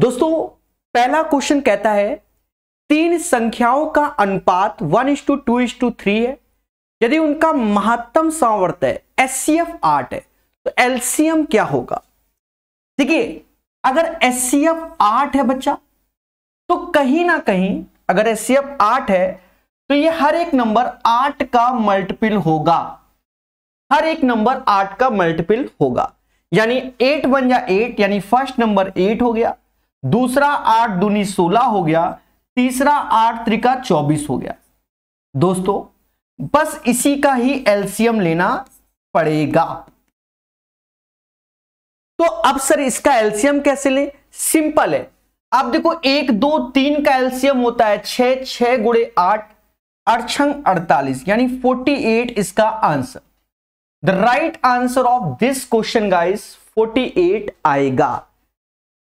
दोस्तों पहला क्वेश्चन कहता है तीन संख्याओं का अनुपात one is to two is to three है यदि उनका महत्तम सावर्त है एस सी एफ आठ है तो एलसीएम क्या होगा देखिए अगर एस सी एफ आठ है बच्चा तो कहीं ना कहीं अगर एस सी एफ आठ है तो ये हर एक नंबर आठ का मल्टीपल होगा हर एक नंबर आठ का मल्टीपल होगा यानी एट वन या एट यानी फर्स्ट नंबर एट हो गया दूसरा आठ दूनी सोलह हो गया तीसरा आठ त्रिका चौबीस हो गया दोस्तों बस इसी का ही एल्सियम लेना पड़ेगा तो अब सर इसका एल्सियम कैसे लें सिंपल है आप देखो एक दो तीन का एल्सियम होता है छ छह गुड़े आठ अड़छंग अड़तालीस यानी फोर्टी एट इसका answer the right answer of this question guys eight आएगा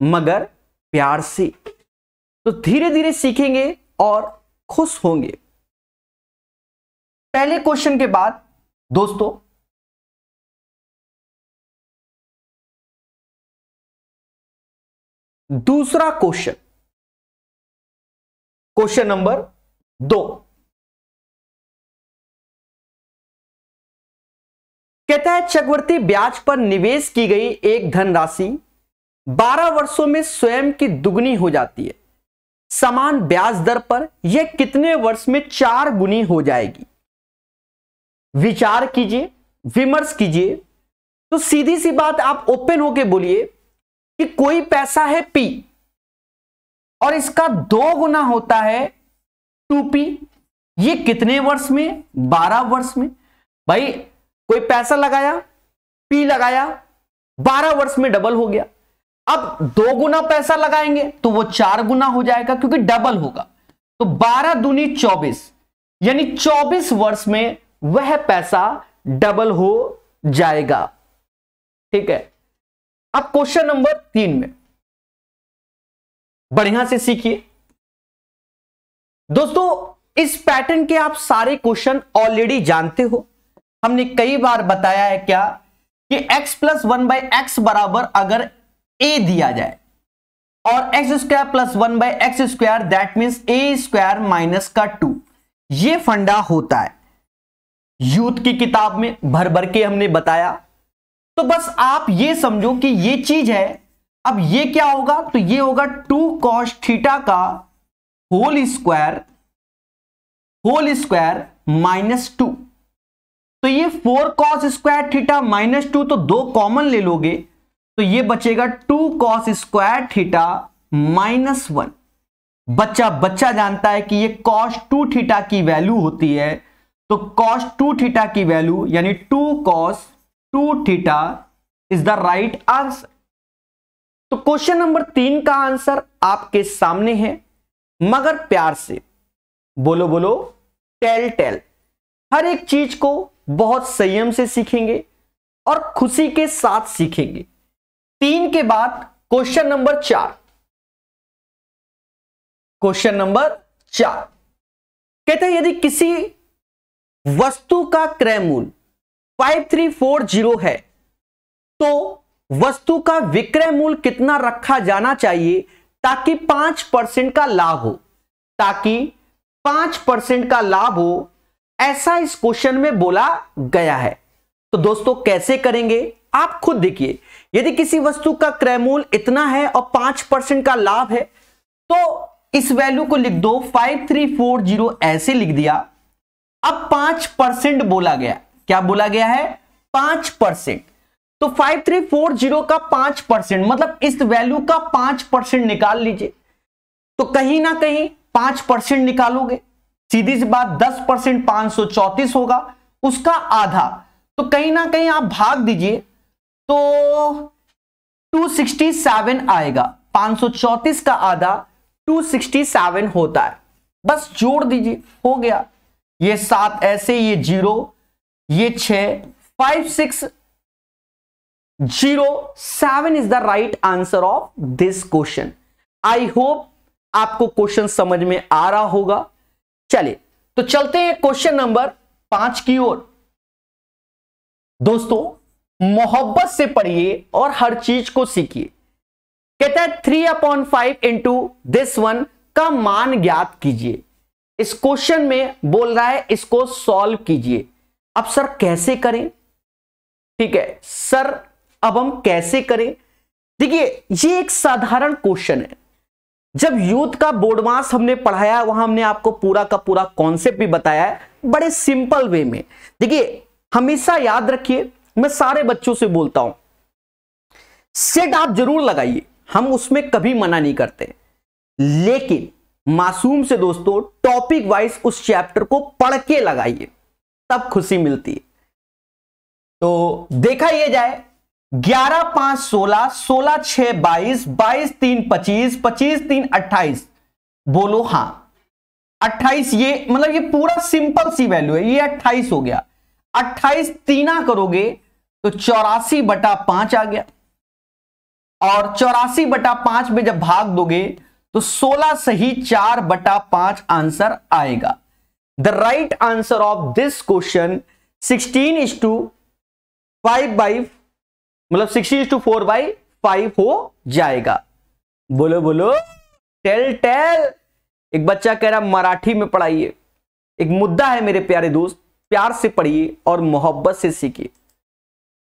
मगर प्यार से तो धीरे धीरे सीखेंगे और खुश होंगे पहले क्वेश्चन के बाद दोस्तों दूसरा क्वेश्चन क्वेश्चन नंबर दो कहता है चक्रवर्ती ब्याज पर निवेश की गई एक धनराशि 12 वर्षों में स्वयं की दुगनी हो जाती है समान ब्याज दर पर यह कितने वर्ष में चार गुनी हो जाएगी विचार कीजिए विमर्श कीजिए तो सीधी सी बात आप ओपन होके बोलिए कि कोई पैसा है पी और इसका दो गुना होता है टू पी ये कितने वर्ष में बारह वर्ष में भाई कोई पैसा लगाया पी लगाया बारह वर्ष में डबल हो गया अब दो गुना पैसा लगाएंगे तो वो चार गुना हो जाएगा क्योंकि डबल होगा तो बारह दूनी चौबीस यानी चौबीस वर्ष में वह पैसा डबल हो जाएगा ठीक है अब क्वेश्चन नंबर तीन में बढ़िया से सीखिए दोस्तों इस पैटर्न के आप सारे क्वेश्चन ऑलरेडी जानते हो हमने कई बार बताया है क्या कि x plus one by X बराबर अगर ए दिया जाए और X square plus one by x square that mean A square minus का टू ये फंडा होता है यूथ की किताब में भर भर के हमने बताया तो बस आप ये समझो कि ये चीज है अब ये क्या होगा तो ये होगा टू कॉस थीटा का whole square whole square minus two तो ये four cos square theta minus two तो दो कॉमन ले लोगे तो ये बचेगा two cos square theta minus one बच्चा बच्चा जानता है कि ये कॉस टू थीटा की वैल्यू होती है तो कॉस टू थीटा की वैल्यू यानी two cos two theta is the right answer तो क्वेश्चन नंबर तीन का आंसर आपके सामने है मगर प्यार से बोलो बोलो टेल टेल हर एक चीज को बहुत संयम से सीखेंगे और खुशी के साथ सीखेंगे तीन के बाद क्वेश्चन नंबर चार क्वेश्चन नंबर चार कहते हैं यदि किसी वस्तु का क्रय मूल फाइव थ्री फोर जीरो है तो वस्तु का विक्रय मूल कितना रखा जाना चाहिए ताकि पांच परसेंट का लाभ हो ताकि पांच परसेंट का लाभ हो ऐसा इस क्वेश्चन में बोला गया है तो दोस्तों कैसे करेंगे आप खुद देखिए यदि किसी वस्तु का क्रय इतना है और पांच परसेंट का लाभ है तो इस वैल्यू को लिख दो फाइव थ्री फोर जीरो ऐसे लिख दिया अब पांच परसेंट बोला गया क्या बोला गया है पांच परसेंट तो फाइव थ्री फोर जीरो का पांच परसेंट मतलब इस वैल्यू का पांच परसेंट निकाल लीजिए तो कहीं ना कहीं पांच परसेंट निकालोगे सीधी सी बात दस परसेंट पांच सौ चौतीस होगा उसका आधा तो कहीं ना कहीं आप भाग दीजिए तो 267 आएगा 534 का आधा 267 होता है बस जोड़ दीजिए हो गया ये सात ऐसे ये जीरो ये छ five six zero seven is the right answer of this question I hope आपको क्वेश्चन समझ में आ रहा होगा चलिए तो चलते हैं क्वेश्चन नंबर पांच की ओर दोस्तों मोहब्बत से पढ़िए और हर चीज को सीखिए कहता है three upon five into this one का मान ज्ञात कीजिए इस क्वेश्चन में बोल रहा है इसको सॉल्व कीजिए अब सर कैसे करें ठीक है सर अब हम कैसे करें देखिए ये एक साधारण क्वेश्चन है जब यूथ का बोर्डमास हमने पढ़ाया वहां हमने आपको पूरा का पूरा कॉन्सेप्ट भी बताया है बड़े सिंपल वे में देखिए हमेशा याद रखिए मैं सारे बच्चों से बोलता हूं सेट आप जरूर लगाइए हम उसमें कभी मना नहीं करते लेकिन मासूम से दोस्तों टॉपिक वाइज उस चैप्टर को पढ़ के लगाइए तब खुशी मिलती है तो देखा यह जाए ग्यारह पांच सोलह सोलह छह बाईस बाईस तीन पच्चीस पच्चीस तीन अट्ठाईस बोलो हां अट्ठाईस ये मतलब ये पूरा सिंपल सी वैल्यू है ये अट्ठाईस हो गया अट्ठाईस तीना करोगे तो चौरासी बटा पांच आ गया और चौरासी बटा पांच में जब भाग दोगे तो सोलह सही चार बटा पांच आंसर आएगा the right answer of this question sixteen is to five by मतलब sixteen is to four by five हो जाएगा बोलो बोलो टेल टेल एक बच्चा कह रहा मराठी में पढ़ाइए एक मुद्दा है मेरे प्यारे दोस्त प्यार से पढ़िए और मोहब्बत से सीखिए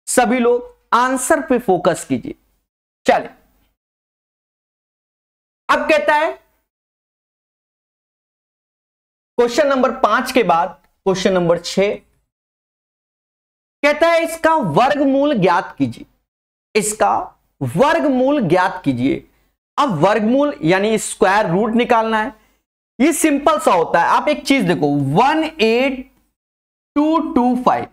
सभी लोग आंसर पे फोकस कीजिए चले अब कहता है क्वेश्चन नंबर पांच के बाद क्वेश्चन नंबर छ कहता है इसका वर्गमूल ज्ञात कीजिए इसका वर्गमूल ज्ञात कीजिए अब वर्गमूल यानी स्क्वायर रूट निकालना है ये सिंपल सा होता है आप एक चीज देखो one eight two two five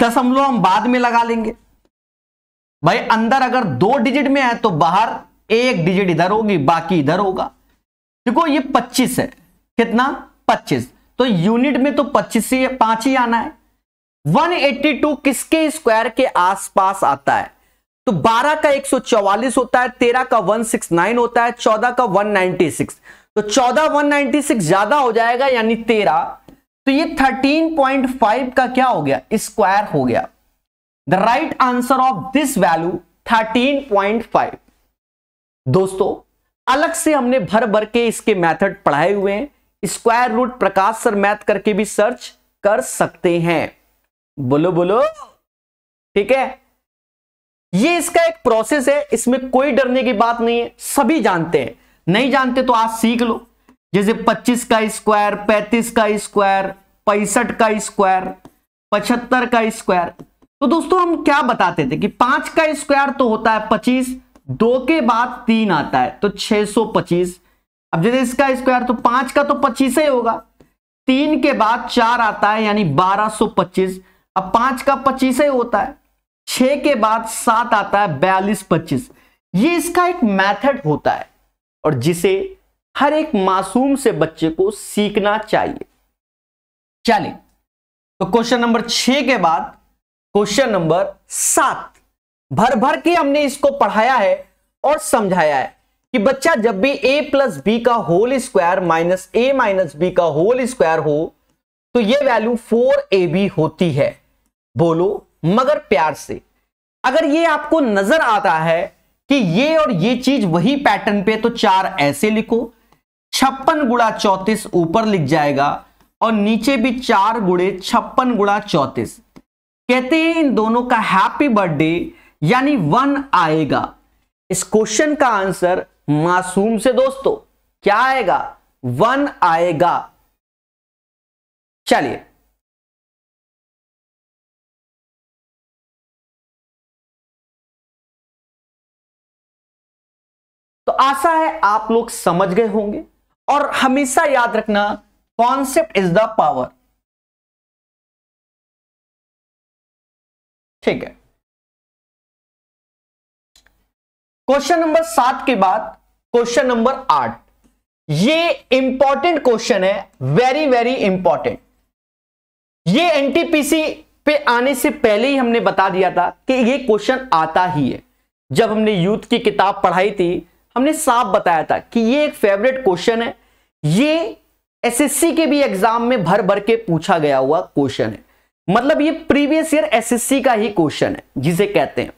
दशमलव हम बाद में लगा लेंगे भाई अंदर अगर दो डिजिट में है तो बाहर एक डिजिट इधर होगी बाकी इधर होगा देखो ये 25 है कितना 25 तो यूनिट में तो 25 से पांच ही आना है 182 किसके स्क्वायर के आसपास आता है तो 12 का 144 होता है 13 का 169 होता है 14 का 196 तो 14 196 ज्यादा हो जाएगा यानी तेरह तो ये 13.5 का क्या हो गया स्क्वायर हो गया the right answer of this value 13.5 दोस्तों अलग से हमने भर भर के इसके मेथड पढ़ाए हुए हैं square root Prakash sir math करके भी सर्च कर सकते हैं बोलो बोलो ठीक है ये इसका एक प्रोसेस है इसमें कोई डरने की बात नहीं है सभी जानते हैं नहीं जानते तो आज सीख लो जैसे 25 का स्क्वायर 35 का स्क्वायर पैंसठ का स्क्वायर पचहत्तर का स्क्वायर तो दोस्तों हम क्या बताते थे कि पांच का स्क्वायर तो होता है पच्चीस दो के बाद तीन आता है तो 625 अब जैसे इसका स्क्वायर तो पांच का तो पच्चीस ही होगा तीन के बाद चार आता है यानी 1225 अब पांच का पच्चीस ही होता है छ के बाद सात आता है बयालीस पच्चीस ये इसका एक मैथड होता है और जिसे हर एक मासूम से बच्चे को सीखना चाहिए चलिए तो क्वेश्चन नंबर छह के बाद क्वेश्चन नंबर सात भर भर के हमने इसको पढ़ाया है और समझाया है कि बच्चा जब भी a प्लस बी का whole square minus a minus b का होल स्क्वायर हो तो ये वैल्यू फोर ए बी होती है बोलो मगर प्यार से अगर ये आपको नजर आता है कि ये और ये चीज वही पैटर्न पे तो चार ऐसे लिखो छप्पन गुड़ा चौतीस ऊपर लिख जाएगा और नीचे भी चार गुड़े छप्पन गुड़ा चौतीस कहते हैं इन दोनों का हैप्पी बर्थडे यानी वन आएगा इस क्वेश्चन का आंसर मासूम से दोस्तों क्या आएगा वन आएगा चलिए तो आशा है आप लोग समझ गए होंगे और हमेशा याद रखना कॉन्सेप्ट इज द पावर ठीक है क्वेश्चन नंबर सात के बाद क्वेश्चन नंबर आठ ये इंपॉर्टेंट क्वेश्चन है वेरी वेरी इंपॉर्टेंट ये एनटीपीसी पे आने से पहले ही हमने बता दिया था कि ये क्वेश्चन आता ही है जब हमने यूथ की किताब पढ़ाई थी हमने साफ बताया था कि ये एक फेवरेट क्वेश्चन है ये एसएससी के भी एग्जाम में भर भर के पूछा गया हुआ क्वेश्चन है मतलब ये प्रीवियस ईयर एसएससी का ही क्वेश्चन है जिसे कहते हैं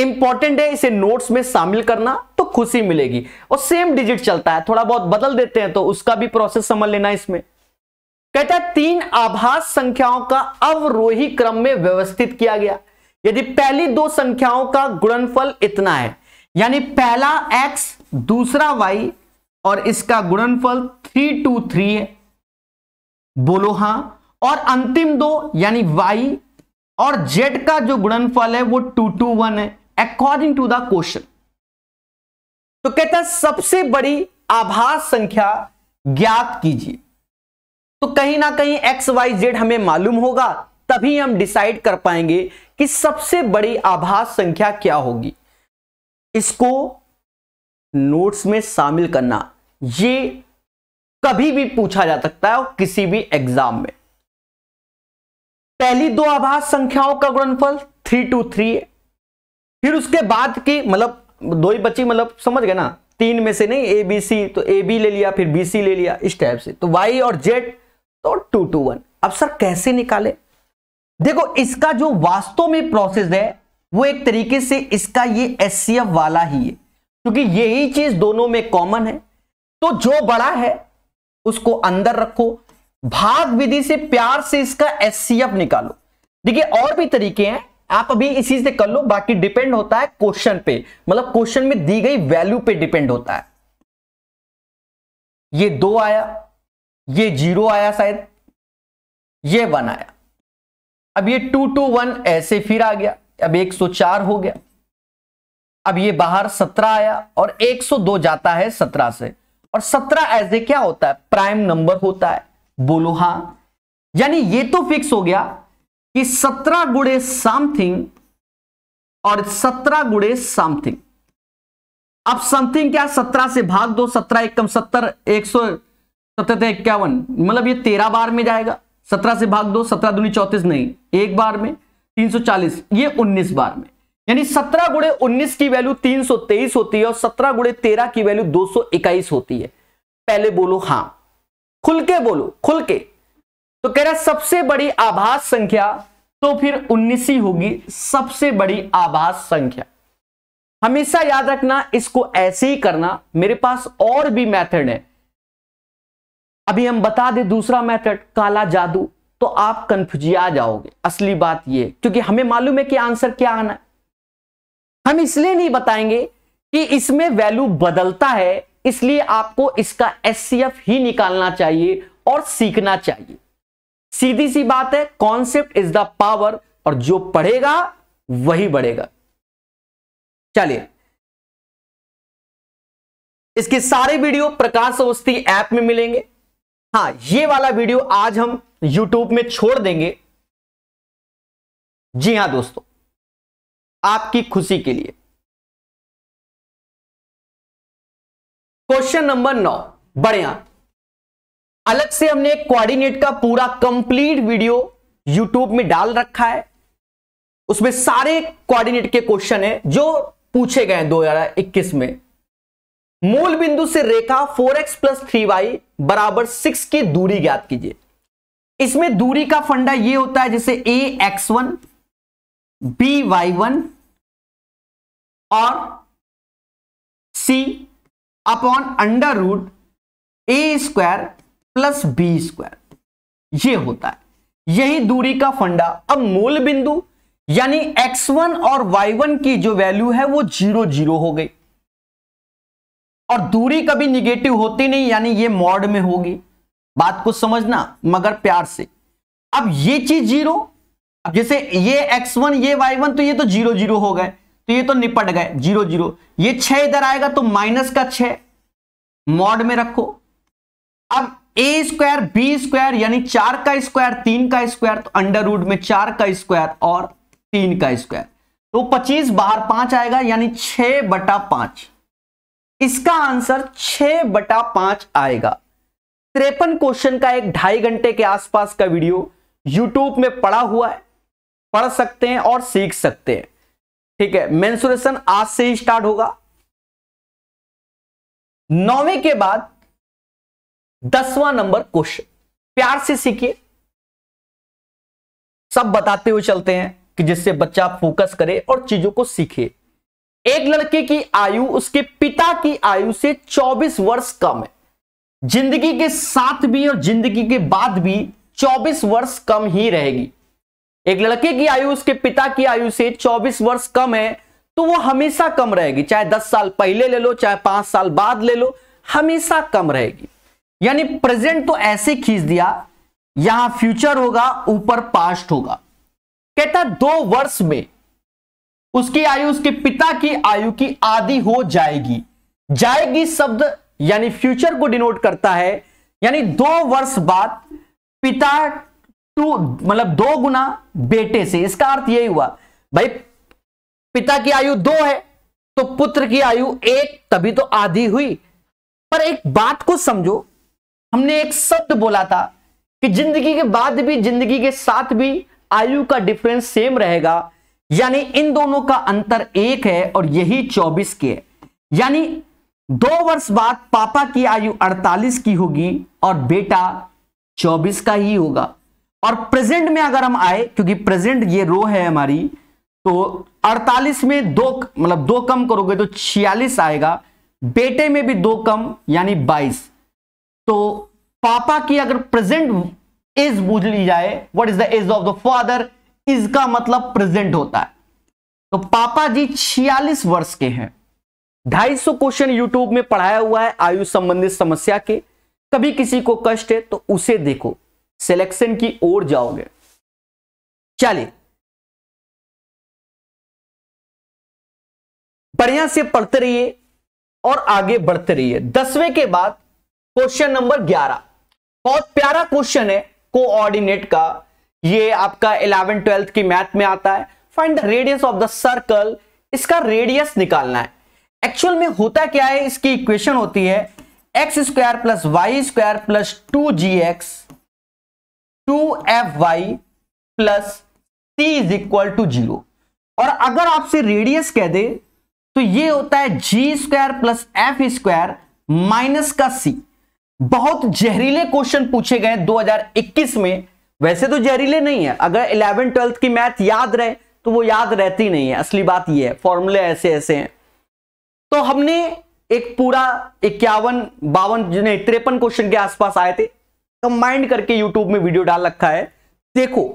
इंपॉर्टेंट है इसे नोट्स में शामिल करना तो खुशी मिलेगी और सेम डिजिट चलता है थोड़ा बहुत बदल देते हैं तो उसका भी प्रोसेस समझ लेना इसमें कहता है तीन आभास संख्याओं का अवरोही क्रम में व्यवस्थित किया गया यदि पहली दो संख्याओं का गुणनफल इतना है यानी पहला x दूसरा y और इसका गुणनफल थ्री टू थ्री है बोलो हां और अंतिम दो यानी y और z का जो गुणनफल है वो टू टू वन है अकॉर्डिंग टू द क्वेश्चन तो कहता है सबसे बड़ी आभास संख्या ज्ञात कीजिए तो कहीं ना कहीं एक्स वाई जेड हमें मालूम होगा तभी हम डिसाइड कर पाएंगे कि सबसे बड़ी आभास संख्या क्या होगी इसको नोट्स में शामिल करना ये कभी भी पूछा जा सकता है और किसी भी एग्जाम में पहली दो आभास संख्याओं का गुणनफल थ्री टू थ्री है फिर उसके बाद की मतलब दो ही बची मतलब समझ गए ना तीन में से नहीं ए बी सी तो ए बी ले लिया फिर बी सी ले लिया इस टाइप से तो वाई और जेड तो टू टू वन अब सर कैसे निकाले देखो इसका जो वास्तव में प्रोसेस है वो एक तरीके से इसका ये एस वाला ही है क्योंकि यही चीज दोनों में कॉमन है तो जो बड़ा है उसको अंदर रखो भाग विधि से प्यार से इसका एस निकालो देखिए और भी तरीके हैं आप अभी इसी से कर लो बाकी डिपेंड होता है क्वेश्चन पे मतलब क्वेश्चन में दी गई वैल्यू पे डिपेंड होता है ये दो आया ये जीरो आया शायद ये वन आया अब ये टू टू वन ऐसे फिर आ गया अब 104 हो गया अब ये बाहर 17 आया और 102 जाता है 17 से और 17 एज ए क्या होता है प्राइम नंबर होता है बोलो हां यानी ये तो फिक्स हो गया कि 17 गुड़े समथिंग और 17 गुड़े समथिंग अब समथिंग क्या 17 से भाग दो 17 एक कम सत्तर एक सौ इक्यावन मतलब ये 13 बार में जाएगा 17 से भाग दो 17 दूनी चौतीस नहीं एक बार में 340 ये 19 बार में यानी 17 गुड़े उन्नीस की वैल्यू 323 होती है और 17 गुड़े तेरह की वैल्यू 221 होती है पहले बोलो हां खुल के बोलो खुल के तो कह रहा सबसे बड़ी आभास संख्या तो फिर उन्नीस ही होगी सबसे बड़ी आभास संख्या हमेशा याद रखना इसको ऐसे ही करना मेरे पास और भी मेथड है अभी हम बता दे दूसरा मेथड काला जादू तो आप कंफ्यूजिया जाओगे असली बात यह क्योंकि हमें मालूम है कि आंसर क्या आना है हम इसलिए नहीं बताएंगे कि इसमें वैल्यू बदलता है इसलिए आपको इसका एस ही निकालना चाहिए और सीखना चाहिए सीधी सी बात है कॉन्सेप्ट इज द पावर और जो पढ़ेगा वही बढ़ेगा चलिए इसके सारे वीडियो प्रकाश अवस्थी ऐप में मिलेंगे हाँ ये वाला वीडियो आज हम यूट्यूब में छोड़ देंगे जी हां दोस्तों आपकी खुशी के लिए क्वेश्चन नंबर नौ बढ़िया अलग से हमने एक कोऑर्डिनेट का पूरा कंप्लीट वीडियो यूट्यूब में डाल रखा है उसमें सारे कोऑर्डिनेट के क्वेश्चन है जो पूछे गए दो हजार इक्कीस में मूल बिंदु से रेखा 4x x plus three y बराबर सिक्स की दूरी ज्ञात कीजिए इसमें दूरी का फंडा ये होता है जैसे a x one b y one और c upon under root a square plus b square ये होता है यही दूरी का फंडा अब मूल बिंदु यानी x1 और y1 की जो वैल्यू है वो जीरो जीरो हो गई और दूरी कभी निगेटिव होती नहीं यानी ये मॉड में होगी बात को समझना मगर प्यार से अब ये चीज जीरो अब जैसे ये एक्स वन ये वाई वन तो ये तो जीरो जीरो हो गए तो ये तो निपट गए जीरो जीरो ये छह इधर आएगा तो माइनस का छ मॉड में रखो अब ए स्क्वायर बी स्क्वायर यानी चार का स्क्वायर तीन का स्क्वायर तो अंडर रूट में चार का स्क्वायर और तीन का स्क्वायर तो पच्चीस बाहर पांच आएगा यानी छह बटा पांच इसका आंसर छ बटा पांच आएगा तिरपन क्वेश्चन का एक ढाई घंटे के आसपास का वीडियो यूट्यूब में पड़ा हुआ है पढ़ सकते हैं और सीख सकते हैं ठीक है मेंसुरेशन आज से ही स्टार्ट होगा नौवे के बाद दसवां नंबर क्वेश्चन प्यार से सीखिए सब बताते हुए चलते हैं कि जिससे बच्चा फोकस करे और चीजों को सीखे एक लड़के की आयु उसके पिता की आयु से 24 वर्ष कम है जिंदगी के साथ भी और जिंदगी के बाद भी 24 वर्ष कम ही रहेगी एक लड़के की आयु उसके पिता की आयु से 24 वर्ष कम है तो वो हमेशा कम रहेगी चाहे 10 साल पहले ले लो चाहे 5 साल बाद ले लो हमेशा कम रहेगी यानी प्रेजेंट तो ऐसे खींच दिया यहां फ्यूचर होगा ऊपर पास्ट होगा कहता दो वर्ष में उसकी आयु उसके पिता की आयु की आदि हो जाएगी जाएगी शब्द यानी फ्यूचर को डिनोट करता है यानी दो वर्ष बाद पिता टू मतलब दो गुना बेटे से इसका अर्थ यही हुआ भाई पिता की आयु दो है तो पुत्र की आयु एक तभी तो आधी हुई पर एक बात को समझो हमने एक शब्द बोला था कि जिंदगी के बाद भी जिंदगी के साथ भी आयु का डिफरेंस सेम रहेगा यानी इन दोनों का अंतर एक है और यही चौबीस के है यानी दो वर्ष बाद पापा की आयु 48 की होगी और बेटा 24 का ही होगा और प्रेजेंट में अगर हम आए क्योंकि प्रेजेंट ये रो है हमारी तो 48 में दो मतलब दो कम करोगे तो 46 आएगा बेटे में भी दो कम यानी 22 तो पापा की अगर प्रेजेंट एज बूझ ली जाए what is the age of the father इसका मतलब प्रेजेंट होता है तो पापा जी 46 वर्ष के हैं ढाई सौ क्वेश्चन यूट्यूब में पढ़ाया हुआ है आयु संबंधित समस्या के कभी किसी को कष्ट है तो उसे देखो सिलेक्शन की ओर जाओगे चलिए बढ़िया से पढ़ते रहिए और आगे बढ़ते रहिए दसवें के बाद क्वेश्चन नंबर ग्यारह बहुत प्यारा क्वेश्चन है कोऑर्डिनेट का ये आपका इलेवन ट्वेल्थ की मैथ में आता है find the radius of the circle इसका रेडियस निकालना है एक्चुअल में होता क्या है इसकी इक्वेशन होती है x square plus y square plus two g x two f y plus c is equal to zero और अगर आपसे रेडियस कह दे तो ये होता है जी square plus F square minus का सी बहुत जहरीले क्वेश्चन पूछे गए 2021 में वैसे तो जहरीले नहीं है अगर 11 ट्वेल्थ की मैथ याद रहे तो वो याद रहती नहीं है असली बात ये है फॉर्मूले ऐसे ऐसे हैं तो हमने एक पूरा इक्यावन बावन जिन्हें तिरपन क्वेश्चन के आसपास आए थे कंबाइंड करके यूट्यूब में वीडियो डाल रखा है देखो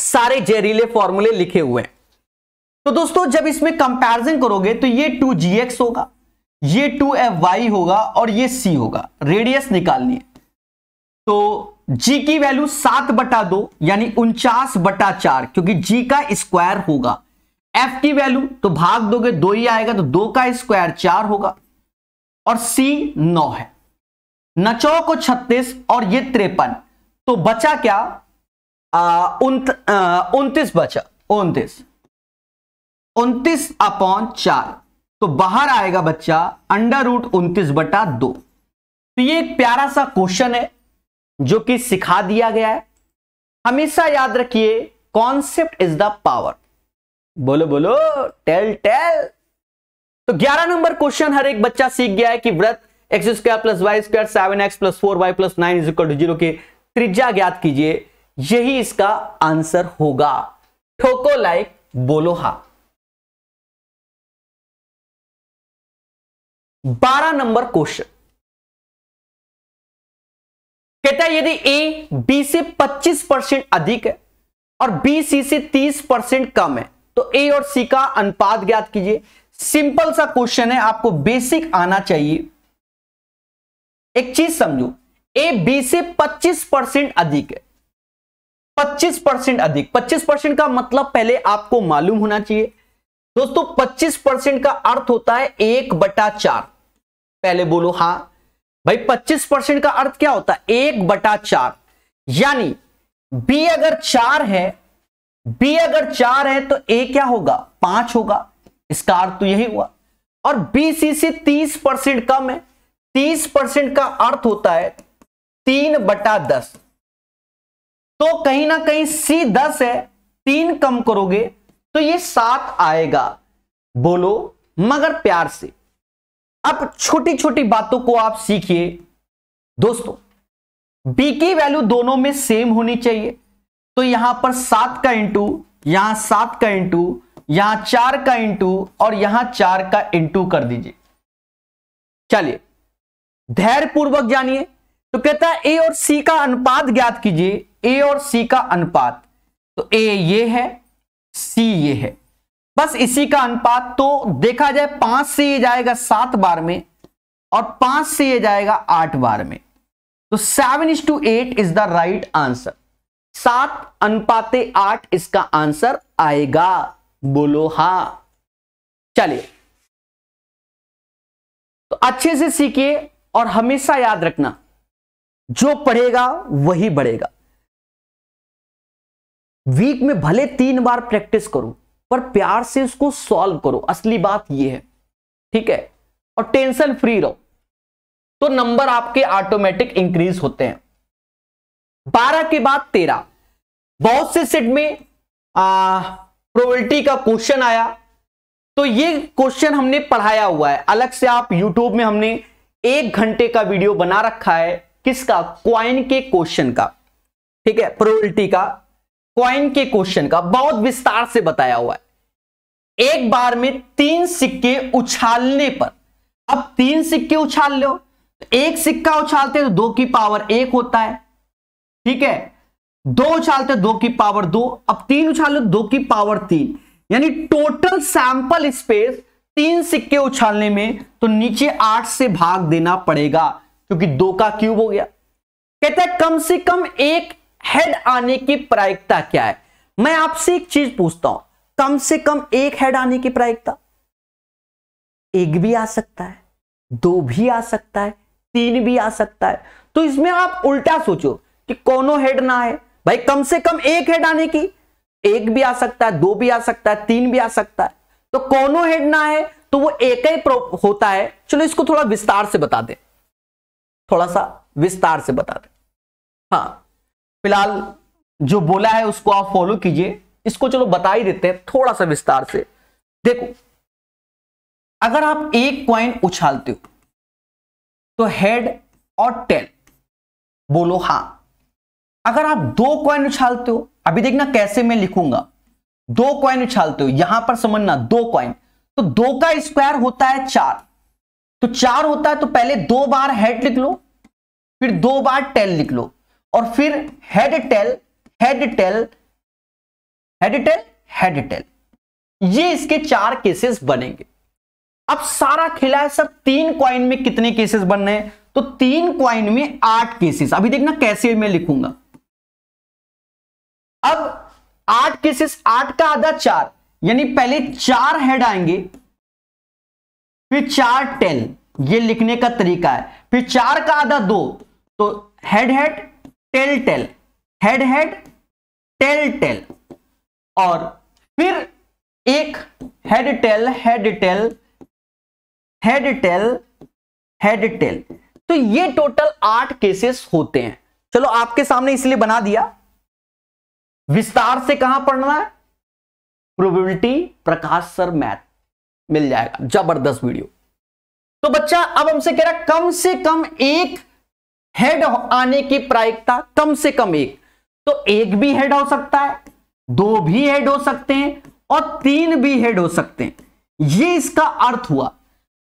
सारे जहरीले फॉर्मूले लिखे हुए हैं तो दोस्तों जब इसमें कंपैरिजन करोगे तो ये टू जी एक्स होगा ये टू एफ वाई होगा और ये सी होगा रेडियस निकालनी है तो जी की वैल्यू सात बटा दो यानी उनचास बटा चार क्योंकि जी का स्क्वायर होगा एफ की वैल्यू तो भाग दोगे दो ही आएगा तो दो का स्क्वायर चार होगा और सी नौ है नचो को छत्तीस और ये त्रेपन तो बचा क्या उन्तीस बचा उन्तीस उन्तीस अपॉन चार तो बाहर आएगा बच्चा अंडर रूट उन्तीस बटा दो तो ये एक प्यारा सा क्वेश्चन है जो कि सिखा दिया गया है हमेशा याद रखिए कॉन्सेप्ट इज द पावर बोलो बोलो टेल टेल तो 11 नंबर क्वेश्चन हर एक बच्चा सीख गया है कि व्रत x square plus y square seven x plus four y plus nine is equal to zero की त्रिज्या ज्ञात कीजिए यही इसका आंसर होगा ठोको लाइक बोलो हा बारह नंबर क्वेश्चन कहता है यदि ए बी से 25 परसेंट अधिक है और बी सी से 30 परसेंट कम है तो ए और सी का अनुपात ज्ञात कीजिए सिंपल सा क्वेश्चन है आपको बेसिक आना चाहिए एक चीज समझो ए बी से 25 परसेंट अधिक है 25 परसेंट अधिक 25 परसेंट का मतलब पहले आपको मालूम होना चाहिए दोस्तों 25 परसेंट का अर्थ होता है एक बटा चार पहले बोलो हाँ भाई 25 परसेंट का अर्थ क्या होता है एक बटा चार यानी बी अगर चार है बी अगर चार है तो ए क्या होगा पांच होगा इसका अर्थ तो यही हुआ और बी सी से तीस परसेंट कम है तीस परसेंट का अर्थ होता है तीन बटा दस तो कहीं ना कहीं सी दस है तीन कम करोगे तो ये सात आएगा बोलो मगर प्यार से अब छोटी छोटी बातों को आप सीखिए दोस्तों बी की वैल्यू दोनों में सेम होनी चाहिए तो यहां पर सात का इंटू यहां सात का इंटू यहां चार का इंटू और यहां चार का इंटू कर दीजिए चलिए धैर्य पूर्वक जानिए तो कहता है ए और सी का अनुपात ज्ञात कीजिए ए और सी का अनुपात तो ए ये है सी ये है बस इसी का अनुपात तो देखा जाए पांच से ये जाएगा सात बार में और पांच से ये जाएगा आठ बार में तो seven is to eight is the right answer सात अनुपाते आठ इसका आंसर आएगा बोलो हा चलिए तो अच्छे से सीखिए और हमेशा याद रखना जो पढ़ेगा वही बढ़ेगा वीक में भले तीन बार प्रैक्टिस करो पर प्यार से उसको सॉल्व करो असली बात यह है ठीक है और टेंशन फ्री रहो तो नंबर आपके ऑटोमेटिक इंक्रीज होते हैं बारह के बाद तेरह बहुत से सेट में प्रोबेबिलिटी का क्वेश्चन आया तो ये क्वेश्चन हमने पढ़ाया हुआ है अलग से आप यूट्यूब में हमने एक घंटे का वीडियो बना रखा है किसका क्वाइन के क्वेश्चन का ठीक है प्रोबेबिलिटी का क्वाइन के क्वेश्चन का बहुत विस्तार से बताया हुआ है एक बार में तीन सिक्के उछालने पर अब तीन सिक्के उछाल लो एक सिक्का उछालते तो दो की पावर एक होता है ठीक है दो उछालते दो की पावर दो अब तीन उछालो दो की पावर तीन यानी टोटल सैंपल स्पेस तीन सिक्के उछालने में तो नीचे आठ से भाग देना पड़ेगा क्योंकि दो का क्यूब हो गया कहते हैं कम से कम एक हेड आने की प्रायिकता क्या है मैं आपसे एक चीज पूछता हूं कम से कम एक हेड आने की प्रायिकता एक भी आ सकता है दो भी आ सकता है तीन भी आ सकता है तो इसमें आप उल्टा सोचो कि कोनो हेड ना है भाई कम से कम एक हेड आने की एक भी आ सकता है दो भी आ सकता है तीन भी आ सकता है तो कोनो हेड ना है तो वो एक ही होता है चलो इसको थोड़ा विस्तार से बता दे थोड़ा सा विस्तार से बता दे हाँ फिलहाल जो बोला है उसको आप फॉलो कीजिए इसको चलो बता ही देते हैं थोड़ा सा विस्तार से देखो अगर आप एक क्वाइन उछालते हो तो हेड और टेल बोलो हां अगर आप दो कॉइन उछालते हो अभी देखना कैसे मैं लिखूंगा दो कॉइन उछालते हो यहां पर समझना दो कॉइन तो दो का स्क्वायर होता है चार तो चार होता है तो पहले दो बार हेड लिख लो फिर दो बार टेल लिख लो और फिर head tail head tail head tail head tail ये इसके चार केसेस बनेंगे अब सारा खिला है सर तीन क्वाइन में कितने केसेस बन रहे हैं तो तीन क्वाइन में आठ केसेस अभी देखना कैसे मैं लिखूंगा अब आठ केसेस आठ का आधा चार यानी पहले चार हेड आएंगे फिर चार टेन ये लिखने का तरीका है फिर चार का आधा दो तो head head tail tail head head tail tail और फिर एक head tail head tail head tail head tail तो ये टोटल आठ केसेस होते हैं चलो आपके सामने इसलिए बना दिया विस्तार से कहां पढ़ना है प्रोबेबिलिटी प्रकाश सर मैथ मिल जाएगा जबरदस्त वीडियो तो बच्चा अब हमसे कह रहा है कम से कम एक हेड आने की प्रायिकता कम से कम एक तो एक भी हेड हो सकता है दो भी हेड हो सकते हैं और तीन भी हेड हो सकते हैं ये इसका अर्थ हुआ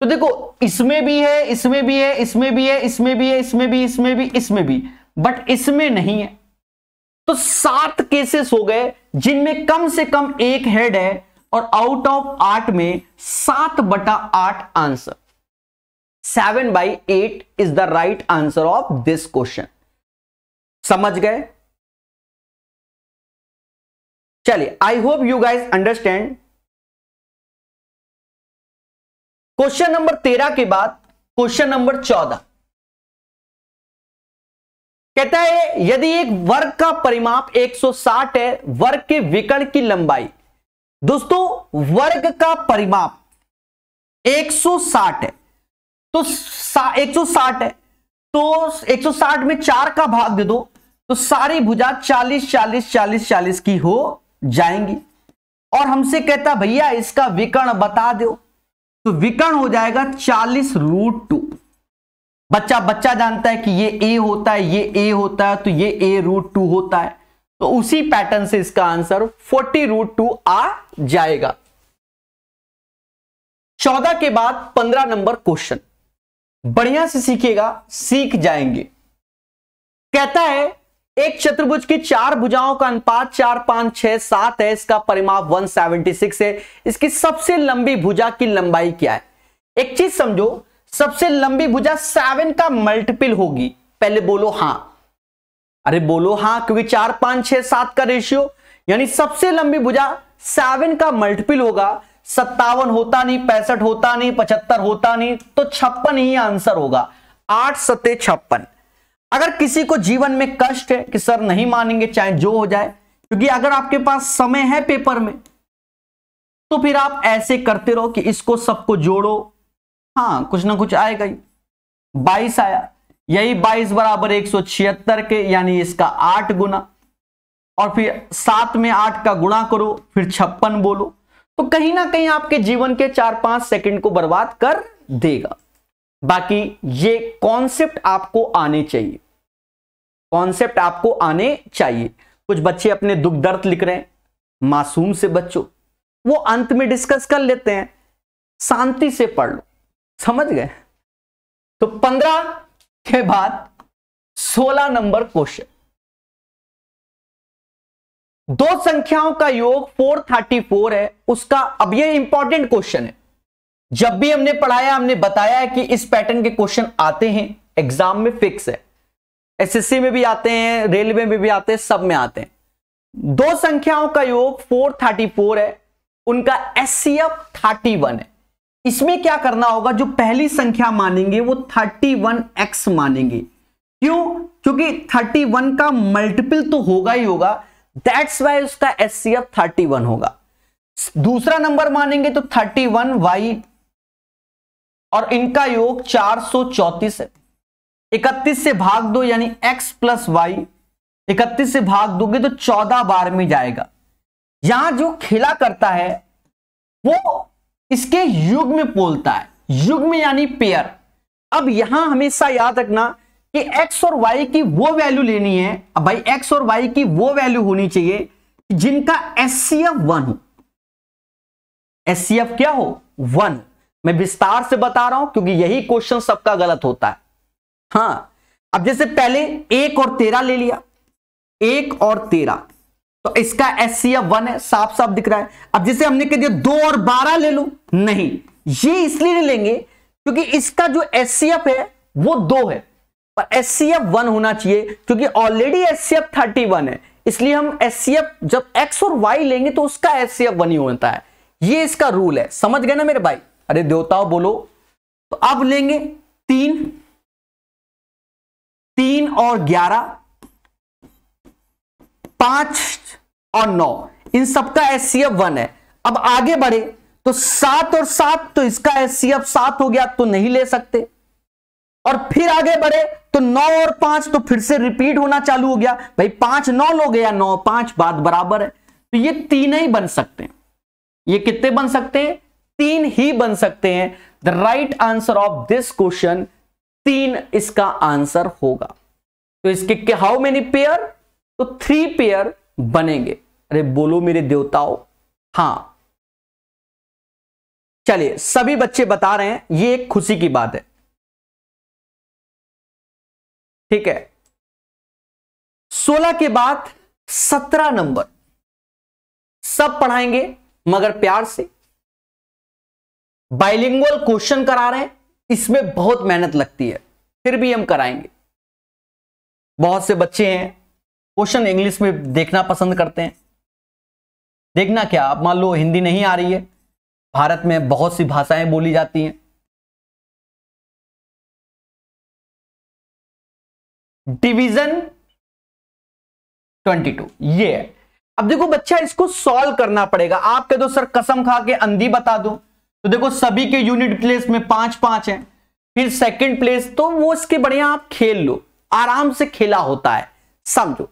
तो देखो इसमें भी है इसमें भी है इसमें भी है इसमें भी है इसमें भी इसमें भी इसमें भी बट इसमें नहीं है तो सात केसेस हो गए जिनमें कम से कम एक हेड है और आउट ऑफ आठ में सात बटा आठ answer seven by eight is the right answer of this question समझ गए चलिए I hope you guys understand question number तेरह के बाद क्वेश्चन नंबर चौदह कहता है यदि एक वर्ग का परिमाप 160 है वर्ग के विकर्ण की लंबाई दोस्तों वर्ग का परिमाप 160 है तो 160 है तो 160 में चार का भाग दे दो तो सारी भुजा 40 40 40 40 की हो जाएंगी और हमसे कहता भैया इसका विकर्ण बता दो तो विकर्ण हो जाएगा 40 रूट टू बच्चा बच्चा जानता है कि ये ए होता है ये ए होता है तो ये ए रूट टू होता है तो उसी पैटर्न से इसका आंसर फोर्टी रूट टू आ जाएगा चौदह के बाद पंद्रह नंबर क्वेश्चन बढ़िया से सीखेगा सीख जाएंगे कहता है एक चतुर्भुज की चार भुजाओं का अनुपात चार पांच छह सात है इसका परिमाप 176 है इसकी सबसे लंबी भुजा की लंबाई क्या है एक चीज समझो सबसे लंबी भुजा सेवन का मल्टीपल होगी पहले बोलो हां अरे बोलो हां क्योंकि चार पांच छह सात का रेशियो यानी सबसे लंबी भुजा सेवन का मल्टीपल होगा सत्तावन होता नहीं पैंसठ होता नहीं पचहत्तर होता नहीं तो छप्पन ही आंसर होगा आठ सते छप्पन अगर किसी को जीवन में कष्ट है कि सर नहीं मानेंगे चाहे जो हो जाए क्योंकि अगर आपके पास समय है पेपर में तो फिर आप ऐसे करते रहो कि इसको सबको जोड़ो हाँ कुछ ना कुछ आएगा ही बाईस आया यही बाईस बराबर एक सौ छिहत्तर के यानी इसका आठ गुना और फिर सात में आठ का गुणा करो फिर छप्पन बोलो तो कहीं ना कहीं आपके जीवन के चार पांच सेकंड को बर्बाद कर देगा बाकी ये कॉन्सेप्ट आपको आने चाहिए कॉन्सेप्ट आपको आने चाहिए कुछ बच्चे अपने दुख दर्द लिख रहे हैं मासूम से बच्चों वो अंत में डिस्कस कर लेते हैं शांति से पढ़ लो समझ गए तो पंद्रह के बाद सोलह नंबर क्वेश्चन दो संख्याओं का योग फोर थर्टी फोर है उसका अब ये इंपॉर्टेंट क्वेश्चन है जब भी हमने पढ़ाया हमने बताया है कि इस पैटर्न के क्वेश्चन आते हैं एग्जाम में फिक्स है एसएससी में भी आते हैं रेलवे में भी आते हैं सब में आते हैं दो संख्याओं का योग 434 है उनका एस सी एफ थर्टी है इसमें क्या करना होगा जो पहली संख्या मानेंगे वो 31x मानेंगे क्यों क्योंकि 31 का मल्टीपल तो होगा ही होगा दैट्स वाई उसका एस 31 होगा दूसरा नंबर मानेंगे तो 31y और इनका योग चार है इकतीस से भाग दो यानी x प्लस वाई इकतीस से भाग दोगे तो चौदह बार में जाएगा यहां जो खिला करता है वो इसके में बोलता है युग में यानी पेयर अब यहां हमेशा याद रखना कि x और y की वो वैल्यू लेनी है अब भाई x और y की वो वैल्यू होनी चाहिए जिनका एस सी एफ वन हो एस सी एफ क्या हो वन मैं विस्तार से बता रहा हूं क्योंकि यही क्वेश्चन सबका गलत होता है हाँ अब जैसे पहले एक और तेरह ले लिया एक और तेरह तो इसका एस सी एफ वन है साफ साफ दिख रहा है अब जैसे हमने कह दिया दो और बारह ले लो नहीं ये इसलिए नहीं लेंगे क्योंकि इसका जो एस सी एफ है वो दो है पर एस सी एफ वन होना चाहिए क्योंकि already S C F thirty one है इसलिए हम एस सी एफ जब एक्स और वाई लेंगे तो उसका एस सी एफ वन ही होता है ये इसका रूल है समझ गए ना मेरे भाई अरे देवताओं बोलो तो अब लेंगे तीन तीन और ग्यारह पांच और नौ इन सबका एस सी एफ वन है अब आगे बढ़े तो सात और सात तो इसका एस सी एफ सात हो गया तो नहीं ले सकते और फिर आगे बढ़े तो नौ और पांच तो फिर से रिपीट होना चालू हो गया भाई पांच नौ लोग या नौ पांच बात बराबर है तो ये तीन ही बन सकते हैं ये कितने बन सकते हैं तीन ही बन सकते हैं the right answer of this question तीन इसका आंसर होगा तो इसके हाउ मेनी पेयर तो थ्री पेयर बनेंगे अरे बोलो मेरे देवताओं हाँ चलिए सभी बच्चे बता रहे हैं ये एक खुशी की बात है ठीक है सोलह के बाद सत्रह नंबर सब पढ़ाएंगे मगर प्यार से बाइलिंगुअल क्वेश्चन करा रहे हैं इसमें बहुत मेहनत लगती है फिर भी हम कराएंगे बहुत से बच्चे हैं क्वेश्चन इंग्लिश में देखना पसंद करते हैं देखना क्या अब मान लो हिंदी नहीं आ रही है भारत में बहुत सी भाषाएं बोली जाती हैं डिवीजन 22 ये है अब देखो बच्चा इसको सॉल्व करना पड़ेगा आप कह दो सर कसम खा के अंधी बता दो तो देखो सभी के यूनिट प्लेस में पांच पांच हैं फिर सेकंड प्लेस तो वो इसके बढ़िया आप खेल लो आराम से खेला होता है समझो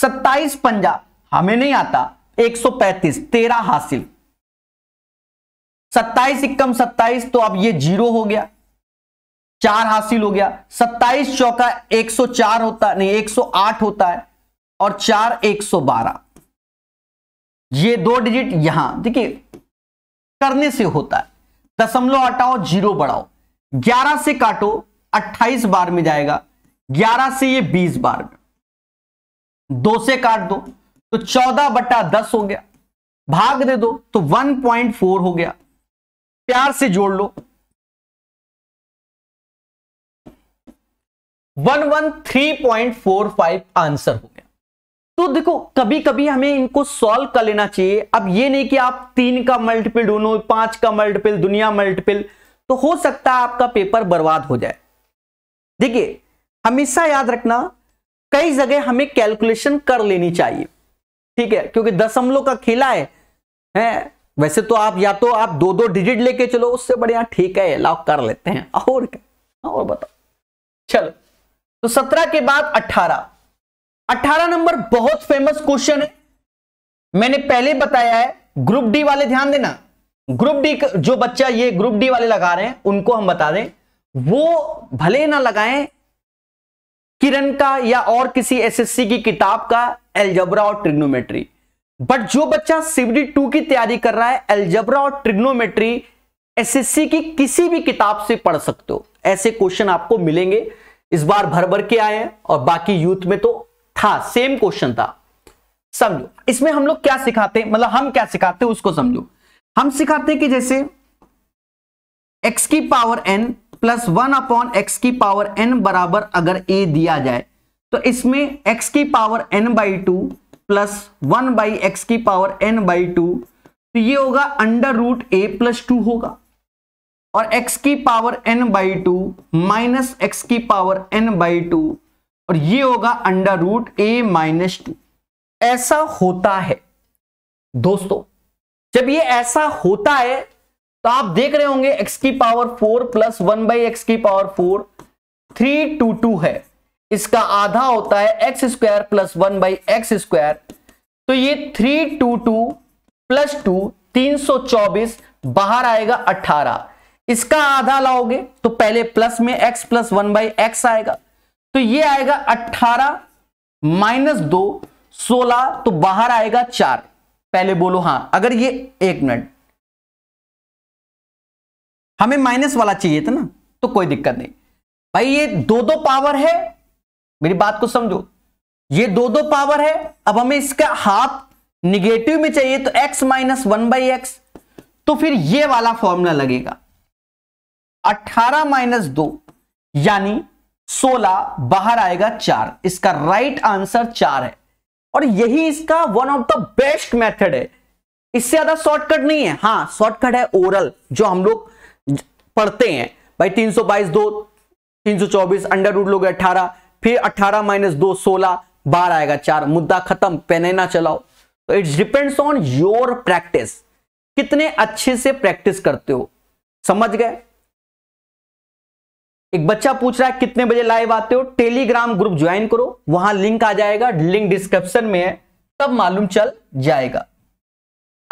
सत्ताईस पंजा हमें नहीं आता 135 तेरह हासिल सत्ताईस इक्कम सत्ताईस तो अब ये जीरो हो गया चार हासिल हो गया सत्ताईस चौका 104 होता नहीं 108 होता है और चार 112 ये दो डिजिट यहां देखिए करने से होता है दशमलव हटाओ जीरो बढ़ाओ 11 से काटो 28 बार में जाएगा 11 से ये 20 बार में दो से काट दो तो चौदह बट्टा दस हो गया भाग दे दो तो वन पॉइंट फोर हो गया प्यार से जोड़ लो one one three point four five answer हो गया तो देखो कभी कभी हमें इनको सॉल्व कर लेना चाहिए अब ये नहीं कि आप तीन का मल्टीपल ढूंढो पांच का मल्टीपल दुनिया मल्टीपल तो हो सकता है आपका पेपर बर्बाद हो जाए देखिए हमेशा याद रखना कई जगह हमें कैलकुलेशन कर लेनी चाहिए ठीक है क्योंकि दशमलव का खेला है है वैसे तो आप या तो आप दो दो डिजिट लेके चलो उससे बढ़िया ठीक है अलाउ कर लेते हैं और क्या और बताओ चलो तो सत्रह के बाद अट्ठारह अठारह नंबर बहुत फेमस क्वेश्चन है मैंने पहले बताया है ग्रुप डी वाले ध्यान देना ग्रुप डी जो बच्चा ये ग्रुप डी वाले लगा रहे हैं उनको हम बता दें वो भले ना लगाएं किरण का या और किसी एसएससी की किताब का एल्जबरा और ट्रिग्नोमेट्री बट जो बच्चा सीबीडी टू की तैयारी कर रहा है एल्जबरा और ट्रिग्नोमेट्री एसएससी की किसी भी किताब से पढ़ सकते हो ऐसे क्वेश्चन आपको मिलेंगे इस बार भर भर के आए हैं और बाकी यूथ में तो था सेम क्वेश्चन था समझो इसमें हम लोग क्या सिखाते हैं मतलब हम क्या सिखाते हैं उसको समझो हम सिखाते हैं कि जैसे एक्स की power n plus one upon x की पावर एन बराबर अगर ए दिया जाए तो इसमें एक्स की power n by two plus one by x की पावर एन बाई टू तो ये होगा under root a plus two होगा और एक्स की power n by two minus x की पावर एन बाई टू और ये होगा under root a minus two ऐसा होता है दोस्तों जब ये ऐसा होता है तो आप देख रहे होंगे x की power four plus one by x की power four three two two है इसका आधा होता है x square plus one by x square तो ये three two two plus two तीन सौ चौबीस बाहर आएगा अट्ठारह इसका आधा लाओगे तो पहले प्लस में x plus one by x आएगा तो ये आएगा अट्ठारह माइनस दो सोलह तो बाहर आएगा चार पहले बोलो हां अगर ये एक मिनट हमें माइनस वाला चाहिए था ना तो कोई दिक्कत नहीं भाई ये दो दो पावर है मेरी बात को समझो ये दो दो पावर है अब हमें इसका हाफ निगेटिव में चाहिए तो x minus one by x तो फिर ये वाला फॉर्मूला लगेगा 18 माइनस दो यानी 16 बाहर आएगा चार इसका राइट right आंसर चार है और यही इसका one of the best method है इससे ज्यादा शॉर्टकट नहीं है हाँ शॉर्टकट है ओरल जो हम लोग पढ़ते हैं भाई तीन सौ बाईस दो तीन सौ चौबीस अंडर रूट लोग अट्ठारह फिर अठारह माइनस दो सोलह बार आएगा चार मुद्दा खत्म पेने ना चलाओ तो it's depends on your practice कितने अच्छे से प्रैक्टिस करते हो समझ गए एक बच्चा पूछ रहा है कितने बजे लाइव आते हो टेलीग्राम ग्रुप ज्वाइन करो वहां लिंक आ जाएगा लिंक डिस्क्रिप्शन में है तब मालूम चल जाएगा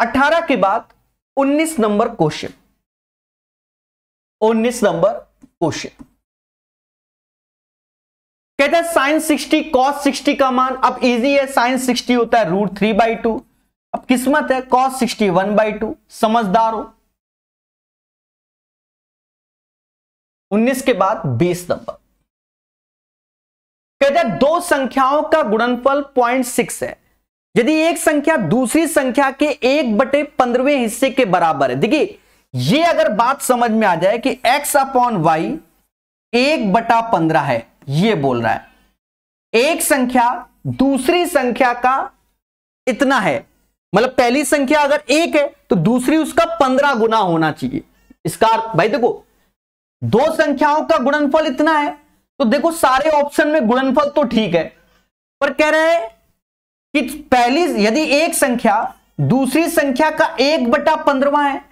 18 के बाद 19 नंबर क्वेश्चन उन्नीस नंबर क्वेश्चन कहते हैं साइन सिक्सटी कॉस सिक्सटी का मान अब इजी है साइन सिक्सटी होता है रूट थ्री बाई टू अब किस्मत है cos sixty one by two समझदार हो उन्नीस के बाद बीस नंबर कहते हैं दो संख्याओं का गुणनफल पॉइंट सिक्स है यदि एक संख्या दूसरी संख्या के एक बटे पंद्रहवें हिस्से के बराबर है देखिए ये अगर बात समझ में आ जाए कि x अपॉन वाई एक बटा पंद्रह है ये बोल रहा है एक संख्या दूसरी संख्या का इतना है मतलब पहली संख्या अगर एक है तो दूसरी उसका पंद्रह गुना होना चाहिए इसका भाई देखो दो संख्याओं का गुणनफल इतना है तो देखो सारे ऑप्शन में गुणनफल तो ठीक है पर कह रहे हैं कि पहली यदि एक संख्या दूसरी संख्या का एक बटा पंद्रवा है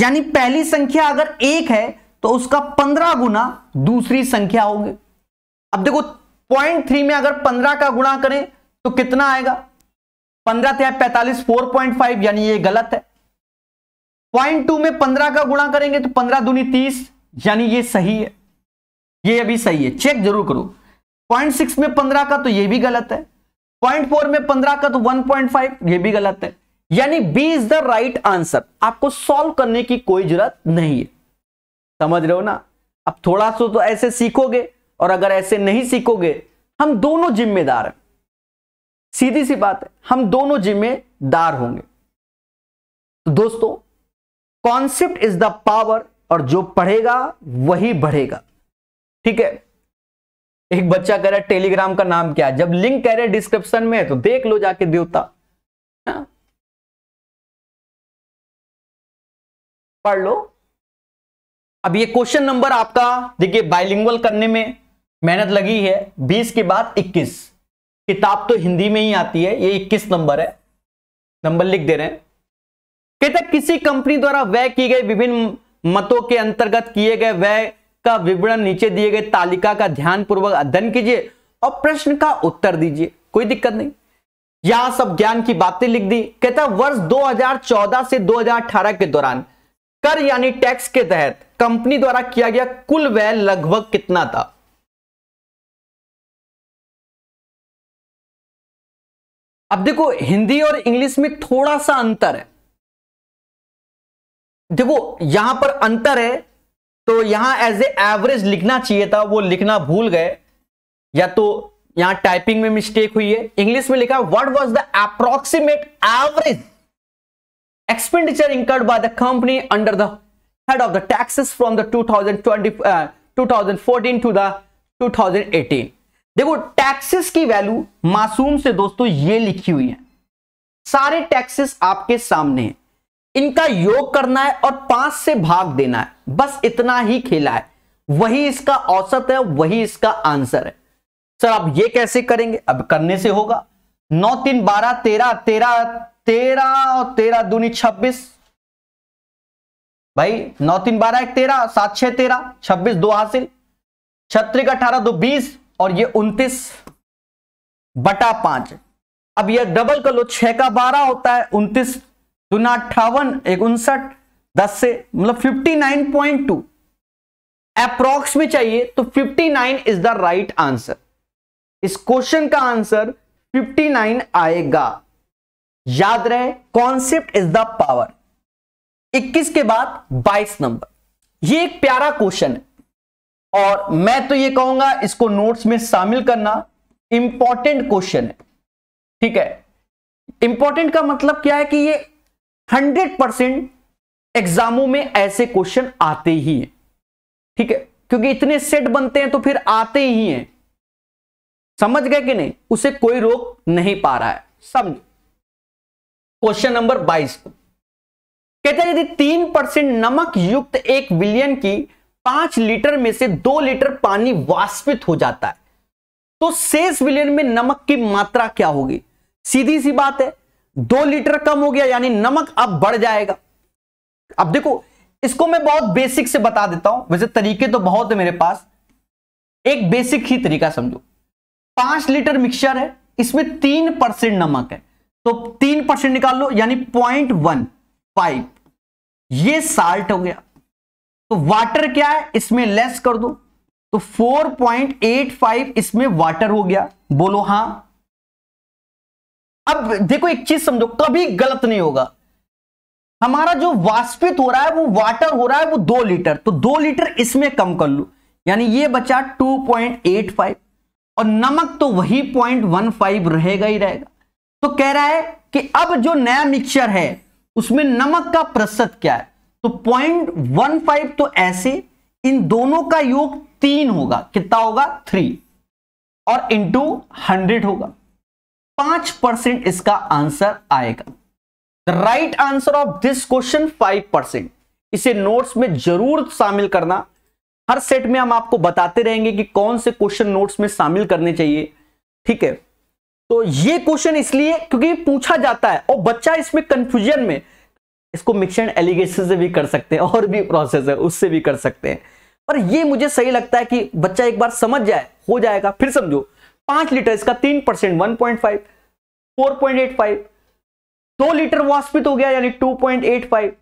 यानी पहली संख्या अगर एक है तो उसका पंद्रह गुना दूसरी संख्या होगी अब देखो पॉइंट थ्री में अगर पंद्रह का गुणा करें तो कितना आएगा पंद्रह थे पैंतालीस फोर पॉइंट फाइव यानी ये गलत है पॉइंट टू में पंद्रह का गुणा करेंगे तो पंद्रह दूनी तीस यानी ये सही है ये अभी सही है चेक जरूर करो पॉइंट सिक्स में पंद्रह का तो ये भी गलत है पॉइंट फोर में पंद्रह का तो वन पॉइंट फाइव यह भी गलत है यानी B is the right answer आपको सॉल्व करने की कोई जरूरत नहीं है समझ रहे हो ना अब थोड़ा सा तो ऐसे सीखोगे और अगर ऐसे नहीं सीखोगे हम दोनों जिम्मेदार हैं सीधी सी बात है हम दोनों जिम्मेदार होंगे तो दोस्तों कॉन्सेप्ट इज द पावर और जो पढ़ेगा वही बढ़ेगा ठीक है एक बच्चा कह रहा है टेलीग्राम का नाम क्या है जब लिंक कह रहे डिस्क्रिप्शन में तो देख लो जाके देवता पढ़ लो अब ये क्वेश्चन नंबर आपका देखिए बाइलिंगुअल करने में मेहनत लगी है 20 के बाद 21 किताब तो हिंदी में ही आती है ये 21 नंबर है नंबर लिख दे रहे हैं कहते किसी कंपनी द्वारा व्यय की गई विभिन्न मतों के अंतर्गत किए गए व्यय का विवरण नीचे दिए गए तालिका का ध्यान पूर्वक अध्ययन कीजिए और प्रश्न का उत्तर दीजिए कोई दिक्कत नहीं यहां सब ज्ञान की बातें लिख दी कहता वर्ष 2014 से 2018 के दौरान कर यानी टैक्स के तहत कंपनी द्वारा किया गया कुल व्यय लगभग कितना था अब देखो हिंदी और इंग्लिश में थोड़ा सा अंतर है देखो यहां पर अंतर है तो यहां एज ए एवरेज लिखना चाहिए था वो लिखना भूल गए या तो यहां टाइपिंग में मिस्टेक हुई है इंग्लिश में लिखा word was the approximate average expenditure incurred by the company under the head of the taxes from the 2020 uh, 2014 to the 2018 देखो टैक्सेस की वैल्यू मासूम से दोस्तों ये लिखी हुई है सारे टैक्सेस आपके सामने हैं इनका योग करना है और पांच से भाग देना है बस इतना ही खेला है वही इसका औसत है वही इसका आंसर है सर आप ये कैसे करेंगे अब करने से होगा नौ तीन बारह तेरह तेरह तेरह और तेरह दूनी छब्बीस भाई नौ तीन बारह एक तेरह सात छह तेरह छब्बीस दो हासिल छत्तीस अठारह दो बीस और ये उन्तीस बटा पांच अब ये डबल कर लो छह का बारह होता है उन्तीस दूना अट्ठावन एक उनसठ दस से मतलब fifty nine point two approx में चाहिए तो fifty nine is the right answer इस क्वेश्चन का आंसर फिफ्टी नाइन आएगा याद रहे कॉन्सेप्ट इज द पावर 21 के बाद 22 नंबर ये एक प्यारा क्वेश्चन है और मैं तो ये कहूंगा इसको नोट्स में शामिल करना इंपॉर्टेंट क्वेश्चन है ठीक है इंपॉर्टेंट का मतलब क्या है कि ये 100 परसेंट एग्जामों में ऐसे क्वेश्चन आते ही हैं ठीक है क्योंकि इतने सेट बनते हैं तो फिर आते ही हैं समझ गए कि नहीं उसे कोई रोक नहीं पा रहा है समझ क्वेश्चन नंबर 22 कहते हैं यदि तीन परसेंट नमक युक्त एक विलियन की पांच लीटर में से दो लीटर पानी वाष्पित हो जाता है तो शेष विलियन में नमक की मात्रा क्या होगी सीधी सी बात है दो लीटर कम हो गया यानी नमक अब बढ़ जाएगा अब देखो इसको मैं बहुत बेसिक से बता देता हूं वैसे तरीके तो बहुत है मेरे पास एक बेसिक ही तरीका समझो पांच लीटर मिक्सचर है इसमें तीन परसेंट नमक है तो तीन परसेंट निकाल लो यानी पॉइंट वन फाइव ये साल्ट हो गया तो वाटर क्या है इसमें लेस कर दो तो 4.85 इसमें वाटर हो गया बोलो हां अब देखो एक चीज समझो कभी गलत नहीं होगा हमारा जो वाष्पित हो रहा है वो वाटर हो रहा है वो दो लीटर तो दो लीटर इसमें कम कर लो यानी ये बचा 2.85 और नमक तो वही 0.15 रहेगा ही रहेगा तो कह रहा है कि अब जो नया मिक्सचर है उसमें नमक का प्रतिशत क्या है तो पॉइंट वन फाइव तो ऐसे इन दोनों का योग तीन होगा कितना होगा थ्री और इंटू हंड्रेड होगा पांच परसेंट इसका आंसर आएगा the right answer of this question five percent इसे नोट्स में जरूर शामिल करना हर सेट में हम आपको बताते रहेंगे कि कौन से क्वेश्चन नोट्स में शामिल करने चाहिए ठीक है तो ये क्वेश्चन इसलिए क्योंकि पूछा जाता है और बच्चा इसमें कंफ्यूजन में इसको मिक्सन एलिगेशन से भी कर सकते हैं और भी प्रोसेस है उससे भी कर सकते हैं पर ये मुझे सही लगता है कि बच्चा एक बार समझ जाए हो जाएगा फिर समझो पांच लीटर इसका तीन percent one point five four point eight five दो लीटर वाष्पित हो गया यानी two point eight five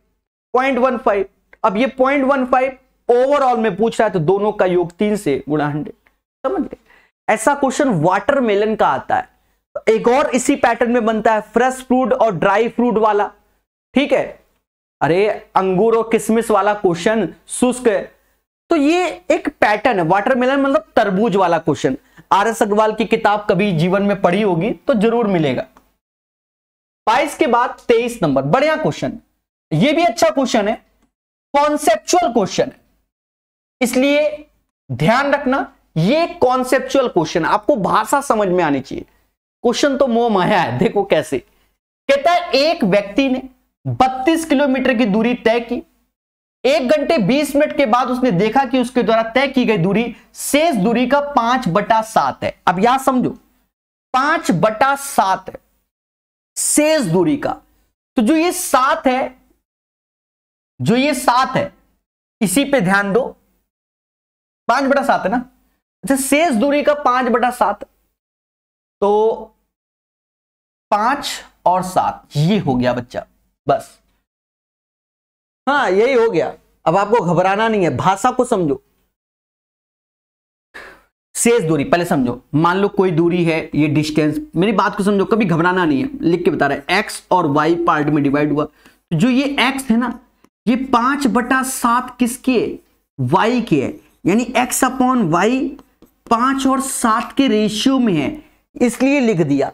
point one five अब ये पॉइंट वन फाइव ओवरऑल में पूछ रहा है तो दोनों का योग तीन से गुणा हंड्रेड समझ गए ऐसा क्वेश्चन वाटरमेलन का आता है एक और इसी पैटर्न में बनता है फ्रेश फ्रूट और ड्राई फ्रूट वाला ठीक है अरे अंगूर और किसमिस वाला क्वेश्चन शुष्क तो ये एक पैटर्न है वाटरमेलन मतलब तरबूज वाला क्वेश्चन आर एस अग्रवाल की किताब कभी जीवन में पढ़ी होगी तो जरूर मिलेगा बाईस के बाद तेईस नंबर बढ़िया क्वेश्चन ये भी अच्छा क्वेश्चन है कॉन्सेप्चुअल क्वेश्चन है इसलिए ध्यान रखना ये कॉन्सेप्चुअल क्वेश्चन आपको भाषा समझ में आनी चाहिए क्वेश्चन तो मोह माया है देखो कैसे कहता है एक व्यक्ति ने 32 किलोमीटर की दूरी तय की एक घंटे 20 मिनट के बाद उसने देखा कि उसके द्वारा तय की गई दूरी शेष दूरी का पांच बटा सात है अब यहां समझो पांच बटा सात है शेष दूरी का तो जो ये सात है जो ये सात है इसी पे ध्यान दो पांच बटा सात है ना अच्छा शेष दूरी का पांच बटा सात तो पांच और सात ये हो गया बच्चा बस हाँ यही हो गया अब आपको घबराना नहीं है भाषा को समझो शेष दूरी पहले समझो मान लो कोई दूरी है ये डिस्टेंस मेरी बात को समझो कभी घबराना नहीं है लिख के बता रहे एक्स और वाई पार्ट में डिवाइड हुआ तो जो ये एक्स है ना ये पांच बटा सात किसके वाई के है यानी एक्स अपॉन वाई पांच और सात के रेशियो में है इसलिए लिख दिया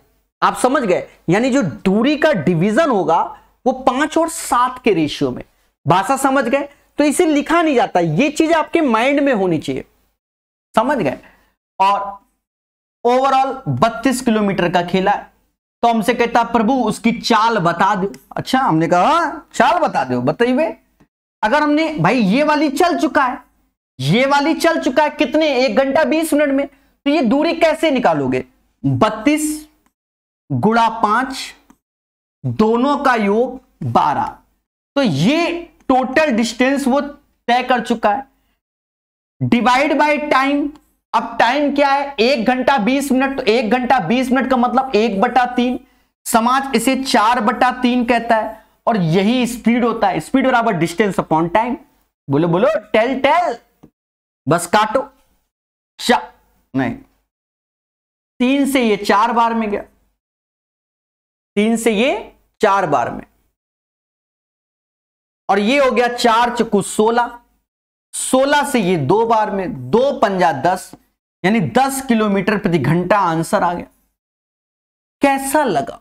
आप समझ गए यानी जो दूरी का डिवीजन होगा वो पांच और सात के रेशियो में भाषा समझ गए तो इसे लिखा नहीं जाता ये चीज आपके माइंड में होनी चाहिए समझ गए और ओवरऑल 32 किलोमीटर का खेला है तो हमसे कहता प्रभु उसकी चाल बता दो अच्छा हमने कहा हाँ चाल बता दो बताइए अगर हमने भाई ये वाली चल चुका है ये वाली चल चुका है कितने एक घंटा बीस मिनट में तो ये दूरी कैसे निकालोगे बत्तीस गुड़ा पांच दोनों का योग बारह तो ये टोटल डिस्टेंस वो तय कर चुका है डिवाइड बाय टाइम अब टाइम क्या है एक घंटा बीस मिनट तो एक घंटा बीस मिनट का मतलब एक बटा तीन समाज इसे चार बटा तीन कहता है और यही स्पीड होता है स्पीड बराबर डिस्टेंस अपॉन टाइम बोलो बोलो टेल टेल बस काटो नहीं तीन से ये चार बार में गया तीन से ये चार बार में और ये हो गया चार चकू सोलह सोलह से ये दो बार में दो पंजा दस यानी दस किलोमीटर प्रति घंटा आंसर आ गया कैसा लगा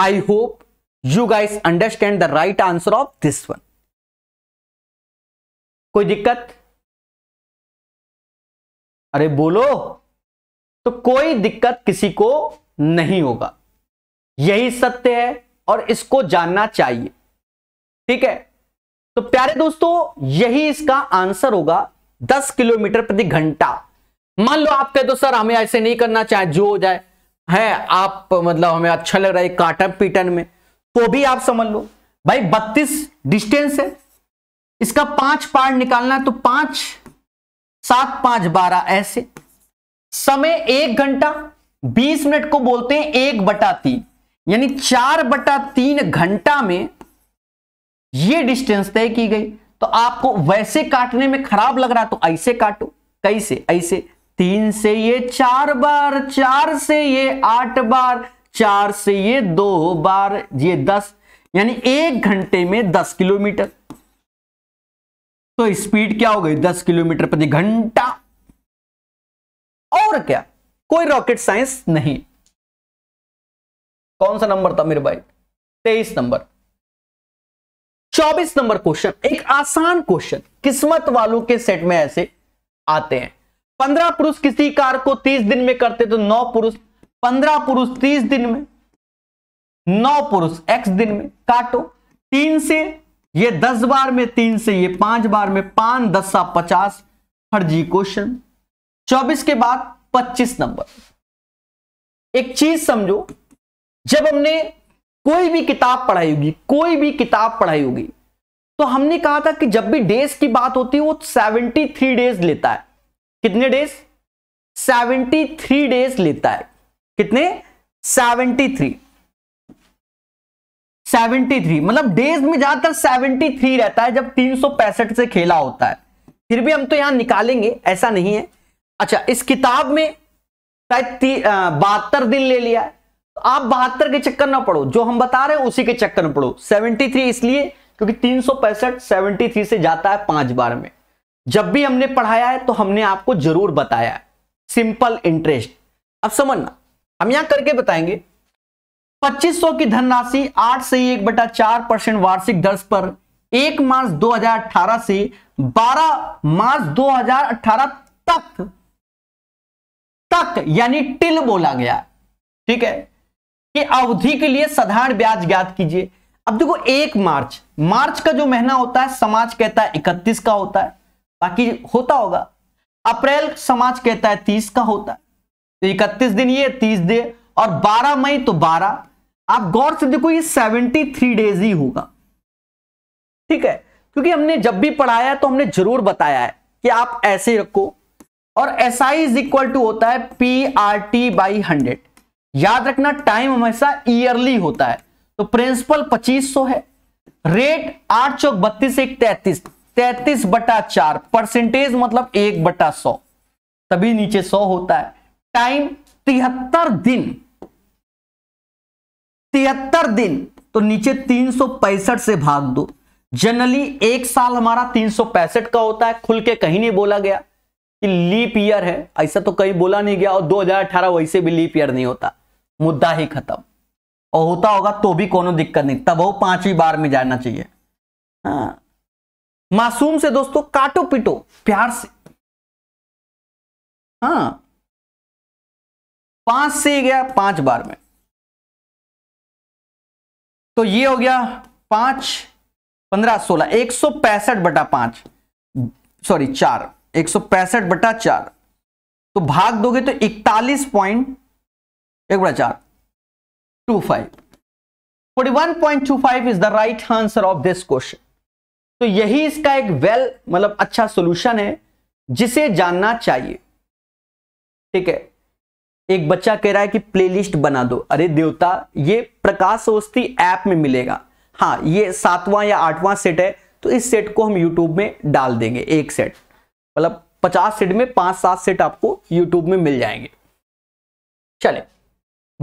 I hope you guys understand the right answer of this one कोई दिक्कत अरे बोलो तो कोई दिक्कत किसी को नहीं होगा यही सत्य है और इसको जानना चाहिए ठीक है तो प्यारे दोस्तों यही इसका आंसर होगा 10 किलोमीटर प्रति घंटा मान लो आप कह दो सर हमें ऐसे नहीं करना चाहे जो हो जाए है आप मतलब हमें अच्छा लग रहा है काटन पीटन में तो भी आप समझ लो भाई बत्तीस डिस्टेंस है इसका पांच पार्ट निकालना है तो पांच सात पांच बारह ऐसे समय एक घंटा बीस मिनट को बोलते हैं एक बटा तीन यानी चार बटा तीन घंटा में यह डिस्टेंस तय की गई तो आपको वैसे काटने में खराब लग रहा तो ऐसे काटो कैसे ऐसे तीन से ये चार बार चार से ये आठ बार चार से ये दो बार ये दस यानी एक घंटे में दस किलोमीटर तो स्पीड क्या हो गई दस किलोमीटर प्रति घंटा और क्या कोई रॉकेट साइंस नहीं कौन सा नंबर था मेरे भाई तेईस नंबर चौबीस नंबर क्वेश्चन एक आसान क्वेश्चन किस्मत वालों के सेट में ऐसे आते हैं पंद्रह पुरुष किसी कार को तीस दिन में करते तो नौ पुरुष पंद्रह पुरुष तीस दिन में नौ पुरुष एक्स दिन में काटो तीन से ये दस बार में तीन से ये पांच बार में पांच दस सा पचास फर्जी क्वेश्चन चौबीस के बाद पच्चीस नंबर एक चीज समझो जब हमने कोई भी किताब पढ़ाई होगी कोई भी किताब पढ़ाई होगी तो हमने कहा था कि जब भी डेज की बात होती है वो 73 डेज लेता है कितने डेज 73 थ्री डेज लेता है कितने सेवेंटी थ्री मतलब डेज में ज्यादातर 73 थ्री रहता है जब तीन सौ पैंसठ से खेला होता है फिर भी हम तो यहां निकालेंगे ऐसा नहीं है अच्छा इस किताब में शायद बहत्तर दिन ले लिया है तो आप बहत्तर के चक्कर ना पढ़ो जो हम बता रहे हैं उसी के चक्कर में पढ़ो 73 इसलिए क्योंकि तीन सौ पैंसठ सेवेंटी थ्री से जाता है पांच बार में जब भी हमने पढ़ाया है तो हमने आपको जरूर बताया है सिंपल इंटरेस्ट अब समझना हम यहां करके बताएंगे 2500 की धनराशि 8 से एक बटा चार परसेंट वार्षिक दर पर 1 मार्च 2018 से 12 मार्च 2018 तक तक यानी टिल बोला गया ठीक है कि अवधि के लिए साधारण ब्याज ज्ञात कीजिए अब देखो एक मार्च मार्च का जो महीना होता है समाज कहता है इकतीस का होता है बाकी होता होगा अप्रैल समाज कहता है तीस का होता है तो इकतीस दिन ये तीस दिन और बारह मई तो बारह आप गौर से देखो ये सेवेंटी थ्री डेज ही होगा ठीक है क्योंकि हमने जब भी पढ़ाया तो हमने जरूर बताया है कि आप ऐसे रखो और S I is equal to होता है P R T by hundred याद रखना टाइम हमेशा ईयरली होता है तो प्रिंसिपल 2500 है रेट आठ चौक बत्तीस एक तैतीस तैतीस बटा चार परसेंटेज मतलब एक बटा सौ तभी नीचे सौ होता है टाइम तिहत्तर दिन तिहत्तर दिन तो नीचे तीन सौ पैंसठ से भाग दो जनरली एक साल हमारा तीन सौ पैंसठ का होता है खुल के कहीं नहीं बोला गया कि लीप ईयर है ऐसा तो कहीं बोला नहीं गया और 2018 वैसे भी लीप ईयर नहीं होता मुद्दा ही खत्म और होता होगा तो भी कोनो दिक्कत नहीं तब वो पांचवी बार में जाना चाहिए हाँ मासूम से दोस्तों काटो पिटो प्यार से हाँ पांच से गया पांच बार में तो ये हो गया पांच पंद्रह सोलह एक सौ पैंसठ बटा पांच सॉरी चार एक सौ पैंसठ बटा चार तो भाग दोगे तो इकतालीस पॉइंट एक बटा चार two five forty one point two five is the right answer of this question तो यही इसका एक वेल well, मतलब अच्छा सोल्यूशन है जिसे जानना चाहिए ठीक है एक बच्चा कह रहा है कि प्लेलिस्ट बना दो अरे देवता ये प्रकाश सोस्ती ऐप में मिलेगा हाँ ये सातवां या आठवां सेट है तो इस सेट को हम यूट्यूब में डाल देंगे एक सेट मतलब पचास सेट में पांच सात सेट आपको यूट्यूब में मिल जाएंगे चले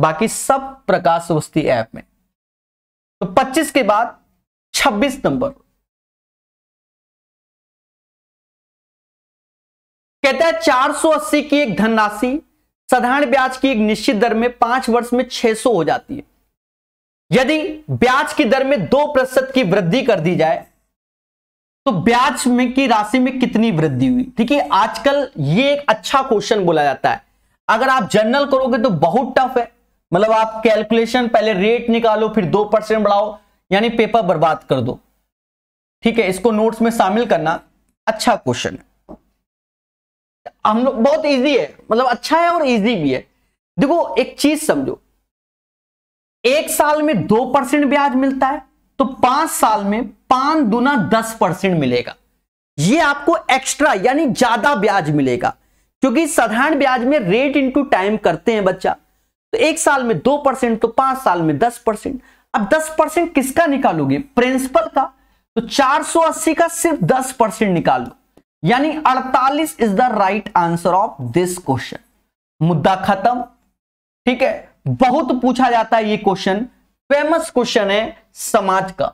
बाकी सब प्रकाश वस्ती ऐप में तो 25 के बाद 26 नंबर कहता है 480 की एक धनराशि साधारण ब्याज की एक निश्चित दर में पांच वर्ष में 600 हो जाती है यदि ब्याज की दर में दो प्रतिशत की वृद्धि कर दी जाए तो ब्याज में की राशि में कितनी वृद्धि हुई ठीक है आजकल ये एक अच्छा क्वेश्चन बोला जाता है अगर आप जनरल करोगे तो बहुत टफ है मतलब आप कैलकुलेशन पहले रेट निकालो फिर दो परसेंट बढ़ाओ यानी पेपर बर्बाद कर दो ठीक है इसको नोट्स में शामिल करना अच्छा क्वेश्चन हम लोग बहुत इजी है मतलब अच्छा है और इजी भी है देखो एक चीज समझो एक साल में दो परसेंट ब्याज मिलता है तो पांच साल में पांच दुना दस परसेंट मिलेगा ये आपको एक्स्ट्रा यानी ज्यादा ब्याज मिलेगा क्योंकि साधारण ब्याज में रेट इंटू टाइम करते हैं बच्चा तो एक साल में दो परसेंट तो पांच साल में दस परसेंट अब दस परसेंट किसका निकालोगे प्रिंसिपल का तो 480 का सिर्फ दस परसेंट निकालो यानी 48 is the right answer of this question मुद्दा खत्म ठीक है बहुत पूछा जाता है ये क्वेश्चन फेमस क्वेश्चन है समाज का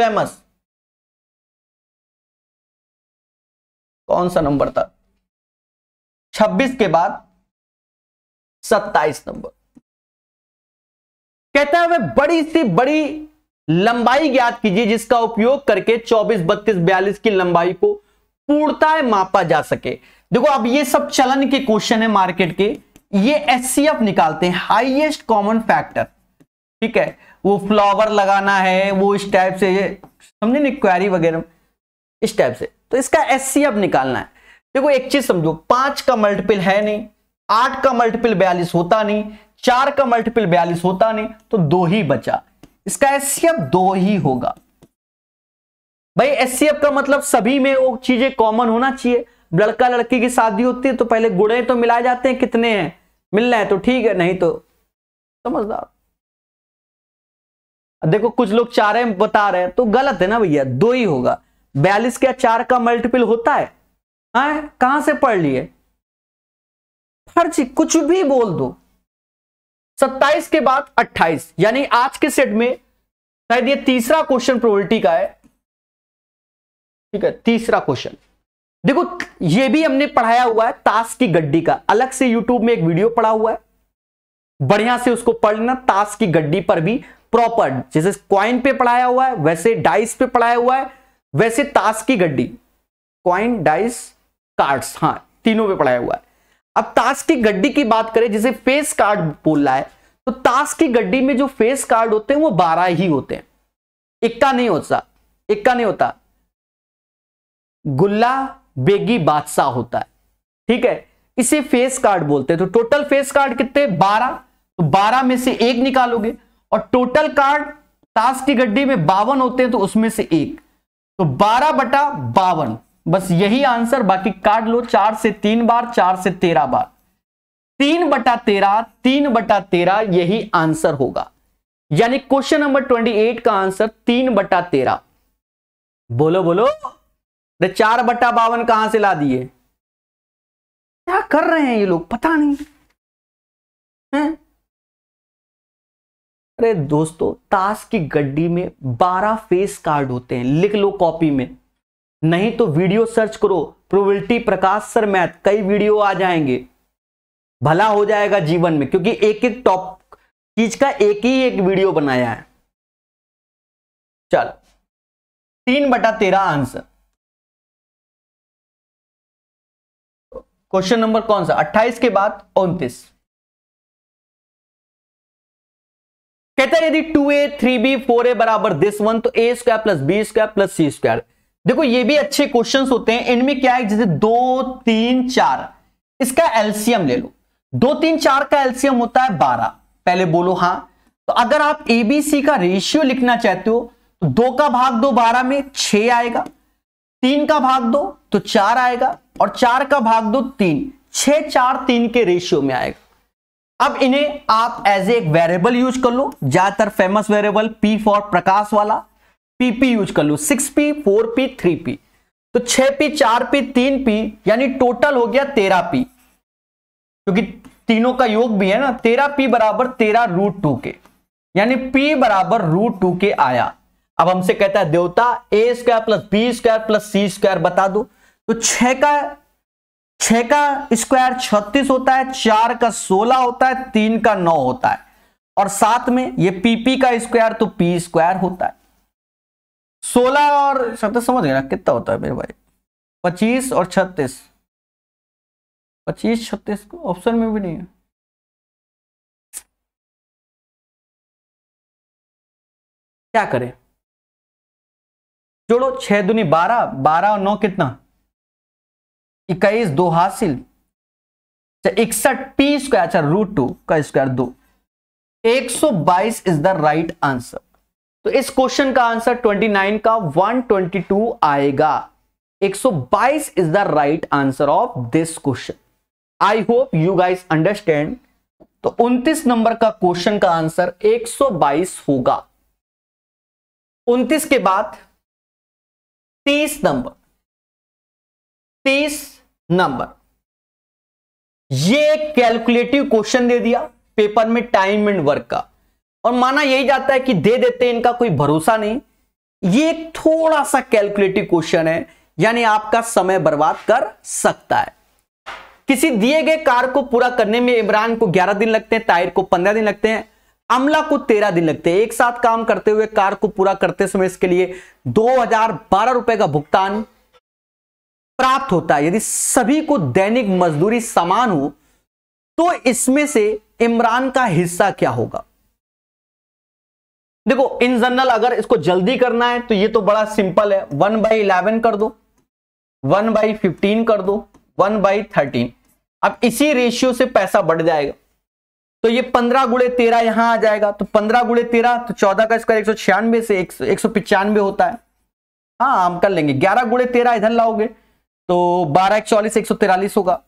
फेमस कौन सा नंबर था 26 के बाद 27 नंबर कहता है वह बड़ी सी बड़ी लंबाई ज्ञात कीजिए जिसका उपयोग करके 24, 32, 42 की लंबाई को पूर्णता मापा जा सके देखो अब ये सब चलन के क्वेश्चन है मार्केट के ये एस निकालते हैं हाईएस्ट कॉमन फैक्टर ठीक है वो फ्लावर लगाना है वो इस टाइप से समझे ना क्वारी वगैरह इस टाइप से तो इसका एस अब निकालना है देखो एक चीज समझो पांच का मल्टीपल है नहीं आठ का मल्टीपल बयालीस होता नहीं चार का मल्टीपल बयालीस होता नहीं तो दो ही बचा इसका एस दो ही होगा भाई एस का मतलब सभी में वो चीजें कॉमन होना चाहिए लड़का लड़की की शादी होती है तो पहले गुड़े तो मिलाए जाते हैं कितने हैं मिलना है तो ठीक है नहीं तो समझदार देखो कुछ लोग चार है बता रहे हैं तो गलत है ना भैया दो ही होगा बयालीस क्या चार का मल्टीपल होता है हाँ, कहां से पढ़ लिए फर्जी कुछ भी बोल दो सत्ताईस के बाद अट्ठाईस यानी आज के सेट में शायद ये तीसरा क्वेश्चन प्रोबेबिलिटी का है ठीक है तीसरा क्वेश्चन देखो ये भी हमने पढ़ाया हुआ है ताश की गड्डी का अलग से यूट्यूब में एक वीडियो पढ़ा हुआ है बढ़िया से उसको पढ़ लेना ताश की गड्डी पर भी प्रॉपर जैसे क्वाइन पे पढ़ाया हुआ है वैसे डाइस पे पढ़ाया हुआ है वैसे ताश की गड्डी क्वाइन डाइस कार्ड्स हाँ तीनों पे पढ़ाया हुआ है अब ताश की गड्डी की बात करें जिसे फेस कार्ड बोल रहा है तो ताश की गड्डी में जो फेस कार्ड होते हैं वो बारह ही होते हैं इक्का नहीं होता इक्का नहीं होता गुल्ला बेगी बादशाह होता है ठीक है इसे फेस कार्ड बोलते हैं तो टोटल फेस कार्ड कितने बारह तो बारह में से एक निकालोगे और टोटल कार्ड ताश की गड्डी में बावन होते हैं तो उसमें से एक तो बारह बटा बावन बस यही आंसर बाकी कार्ड लो चार से तीन बार चार से तेरह बार तीन बटा तेरह तीन बटा तेरह यही आंसर होगा यानी क्वेश्चन नंबर ट्वेंटी एट का आंसर तीन बटा तेरह बोलो बोलो अरे चार बटा बावन कहां से ला दिए क्या कर रहे हैं ये लोग पता नहीं है? अरे दोस्तों ताश की गड्डी में 12 फेस कार्ड होते हैं लिख लो कॉपी में नहीं तो वीडियो सर्च करो प्रोबेबिलिटी प्रकाश सर मैथ कई वीडियो आ जाएंगे भला हो जाएगा जीवन में क्योंकि एक एक टॉप चीज का एक ही एक वीडियो बनाया है चल तीन बटा तेरह आंसर क्वेश्चन नंबर कौन सा 28 के बाद उनतीस कहता है यदि two a three b four a बराबर दिस वन तो a square plus b square plus c square देखो ये भी अच्छे क्वेश्चंस होते हैं इनमें क्या है जैसे दो तीन चार इसका एल्सियम ले लो दो तीन चार का एल्सियम होता है बारह पहले बोलो हाँ तो अगर आप एबीसी का रेशियो लिखना चाहते हो तो दो का भाग दो बारह में छ आएगा तीन का भाग दो तो चार आएगा और चार का भाग दो तीन छह चार तीन के रेशियो में आएगा अब इन्हें आप एज एक वेरिएबल यूज कर लो ज्यादातर famous variable p for Prakash वाला पी यूज कर लो six p four p three p तो छह पी चार पी तीन पी यानी टोटल हो गया तेरा पी क्योंकि तीनों का योग भी है ना तेरा पी बराबर तेरा रूट टू के यानी पी बराबर रूट टू के आया अब हमसे कहता है देवता a square plus b square plus c square बता दो तो छह का छह का स्क्वायर छत्तीस होता है चार का सोलह होता है तीन का नौ होता है और साथ में ये पीपी का स्क्वायर तो पी स्क्वायर होता है सोलह और सत्ताईस तो समझ गए ना कितना होता है मेरे भाई पच्चीस और छत्तीस पच्चीस छत्तीस ऑप्शन में भी नहीं है क्या करें जोड़ो छह दुनी बारह बारह और नौ कितना इक्कीस दो हासिल अच्छा, इकसठ पी स्क्वायर अच्छा रूट टू का स्क्वायर दो एक बाईस इज द राइट आंसर तो इस क्वेश्चन का आंसर 29 का 122 आएगा 122 is the right answer of this question I hope you guys understand तो 29 नंबर का क्वेश्चन का आंसर 122 होगा 29 के बाद 30 नंबर तीस नंबर ये कैलकुलेटिव क्वेश्चन दे दिया पेपर में टाइम एंड वर्क का और माना यही जाता है कि दे देते हैं इनका कोई भरोसा नहीं ये एक थोड़ा सा कैलकुलेटिव क्वेश्चन है यानी आपका समय बर्बाद कर सकता है किसी दिए गए कार को पूरा करने में इमरान को 11 दिन लगते हैं ताहिर को 15 दिन लगते हैं अमला को 13 दिन लगते हैं एक साथ काम करते हुए कार को पूरा करते समय इसके लिए दो हजार बारह रुपए का भुगतान प्राप्त होता है यदि सभी को दैनिक मजदूरी समान हो तो इसमें से इमरान का हिस्सा क्या होगा देखो इन जनरल अगर इसको जल्दी करना है तो ये तो बड़ा सिंपल है वन बाई इलेवन कर दो वन बाई फिफ्टीन कर दो वन बाई थर्टीन अब इसी रेशियो से पैसा बढ़ जाएगा तो ये पंद्रह गुड़े तेरह यहां आ जाएगा तो पंद्रह गुड़े तेरह तो चौदह का स्क्वायर एक सौ छियानवे से एक सौ पिचानवे होता है हाँ हम कर लेंगे ग्यारह गुड़े तेरह इधर लाओगे तो बारह एक चौलीस एक सौ तिरालीस होगा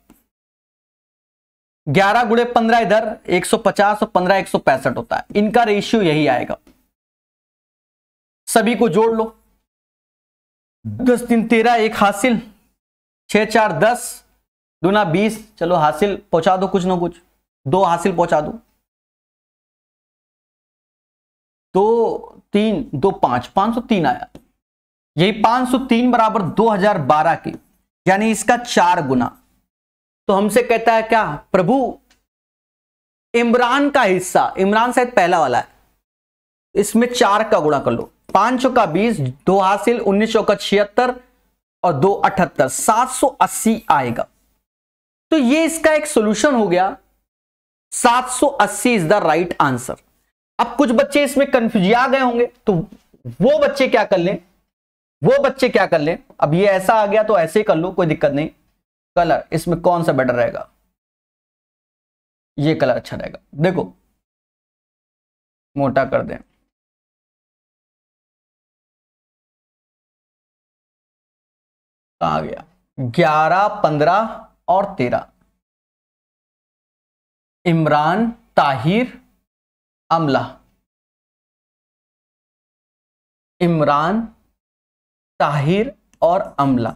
ग्यारह गुड़े पंद्रह इधर एक सौ पचास और पंद्रह एक सौ पैंसठ होता है इनका रेशियो यही आएगा सभी को जोड़ लो दस तीन तेरह एक हासिल छह चार दस दूना बीस चलो हासिल पहुंचा दो कुछ ना कुछ दो हासिल पहुंचा दो दो तीन दो पांच पांच सौ तीन आया यही पांच सौ तीन बराबर दो हजार बारह की यानी इसका चार गुना तो हमसे कहता है क्या प्रभु इमरान का हिस्सा इमरान शायद पहला वाला है इसमें चार का गुणा कर लो पांच का बीस दो हासिल उन्नीस चौका छिहत्तर और दो अठहत्तर सात सौ अस्सी आएगा तो ये इसका एक सोल्यूशन हो गया सात सौ अस्सी इज द राइट आंसर अब कुछ बच्चे इसमें कंफ्यूज आ गए होंगे तो वो बच्चे क्या कर लें वो बच्चे क्या कर लें अब ये ऐसा आ गया तो ऐसे ही कर लो कोई दिक्कत नहीं कलर इसमें कौन सा बेटर रहेगा ये कलर अच्छा रहेगा देखो मोटा कर दें आ गया ग्यारह पंद्रह और तेरह इमरान ताहिर अमला इमरान ताहिर और अमला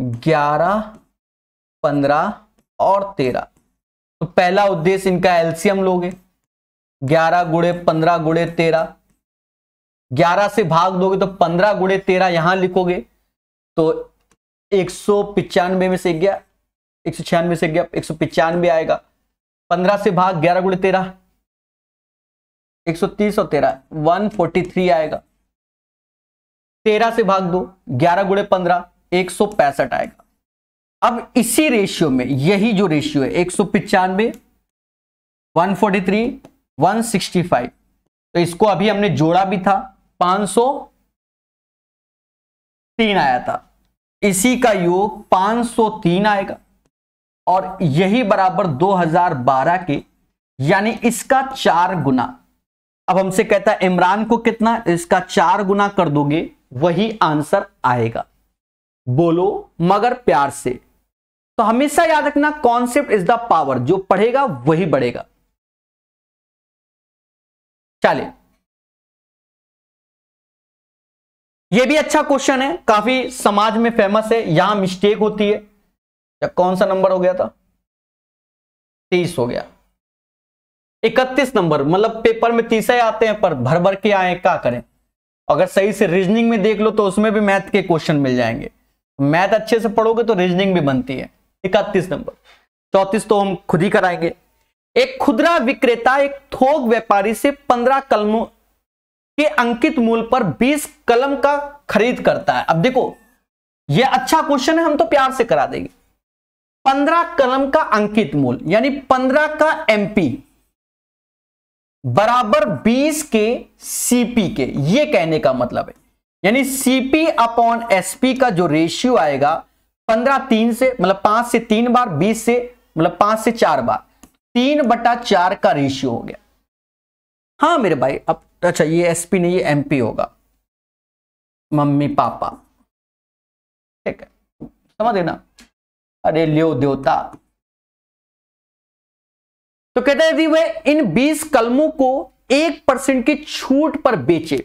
ग्यारह पंद्रह और तेरह तो पहला उद्देश्य इनका एल्सियम लोगे ग्यारह गुड़े पंद्रह गुड़े तेरह ग्यारह से भाग दोगे तो पंद्रह गुड़े तेरह यहां लिखोगे तो एक सौ पिचानवे में से गया एक सौ छियानवे से गया एक सौ पिचानवे आएगा पंद्रह से भाग ग्यारह गुड़े तेरह एक सौ तीस और तेरह वन फोर्टी थ्री आएगा तेरह से भाग दो ग्यारह गुड़े पंद्रह एक सौ पैंसठ आएगा अब इसी रेशियो में यही जो रेशियो है एक सौ पिचानवे one forty three one sixty five तो इसको अभी हमने जोड़ा भी था पांच सौ तीन आया था इसी का योग पांच सौ तीन आएगा और यही बराबर दो हजार बारह के यानी इसका चार गुना अब हमसे कहता है इमरान को कितना इसका चार गुना कर दोगे वही आंसर आएगा बोलो मगर प्यार से तो हमेशा याद रखना कॉन्सेप्ट इज द पावर जो पढ़ेगा वही बढ़ेगा चलिए ये भी अच्छा क्वेश्चन है काफी समाज में फेमस है यहां मिस्टेक होती है या कौन सा नंबर हो गया था तीस हो गया इकतीस नंबर मतलब पेपर में तीसरे आते हैं पर भर भर के आए क्या करें अगर सही से रीजनिंग में देख लो तो उसमें भी मैथ के क्वेश्चन मिल जाएंगे मैथ अच्छे से पढ़ोगे तो रीजनिंग भी बनती है इकतीस नंबर चौतीस तो हम खुद ही कराएंगे एक खुदरा विक्रेता एक थोक व्यापारी से पंद्रह कलमों के अंकित मूल पर बीस कलम का खरीद करता है अब देखो यह अच्छा क्वेश्चन है हम तो प्यार से करा देंगे पंद्रह कलम का अंकित मूल यानी पंद्रह का एमपी बराबर 20 के सीपी के ये कहने का मतलब है यानी सीपी अपॉन एसपी का जो रेशियो आएगा पंद्रह तीन से मतलब पांच से तीन बार बीस से मतलब पांच से चार बार तीन बटा चार का रेशियो हो गया हाँ मेरे भाई अब अच्छा ये एसपी नहीं ये एमपी होगा मम्मी पापा ठीक है समझ देना अरे लियो देवता तो कहते हैं यदि वह इन 20 कलमों को एक परसेंट की छूट पर बेचे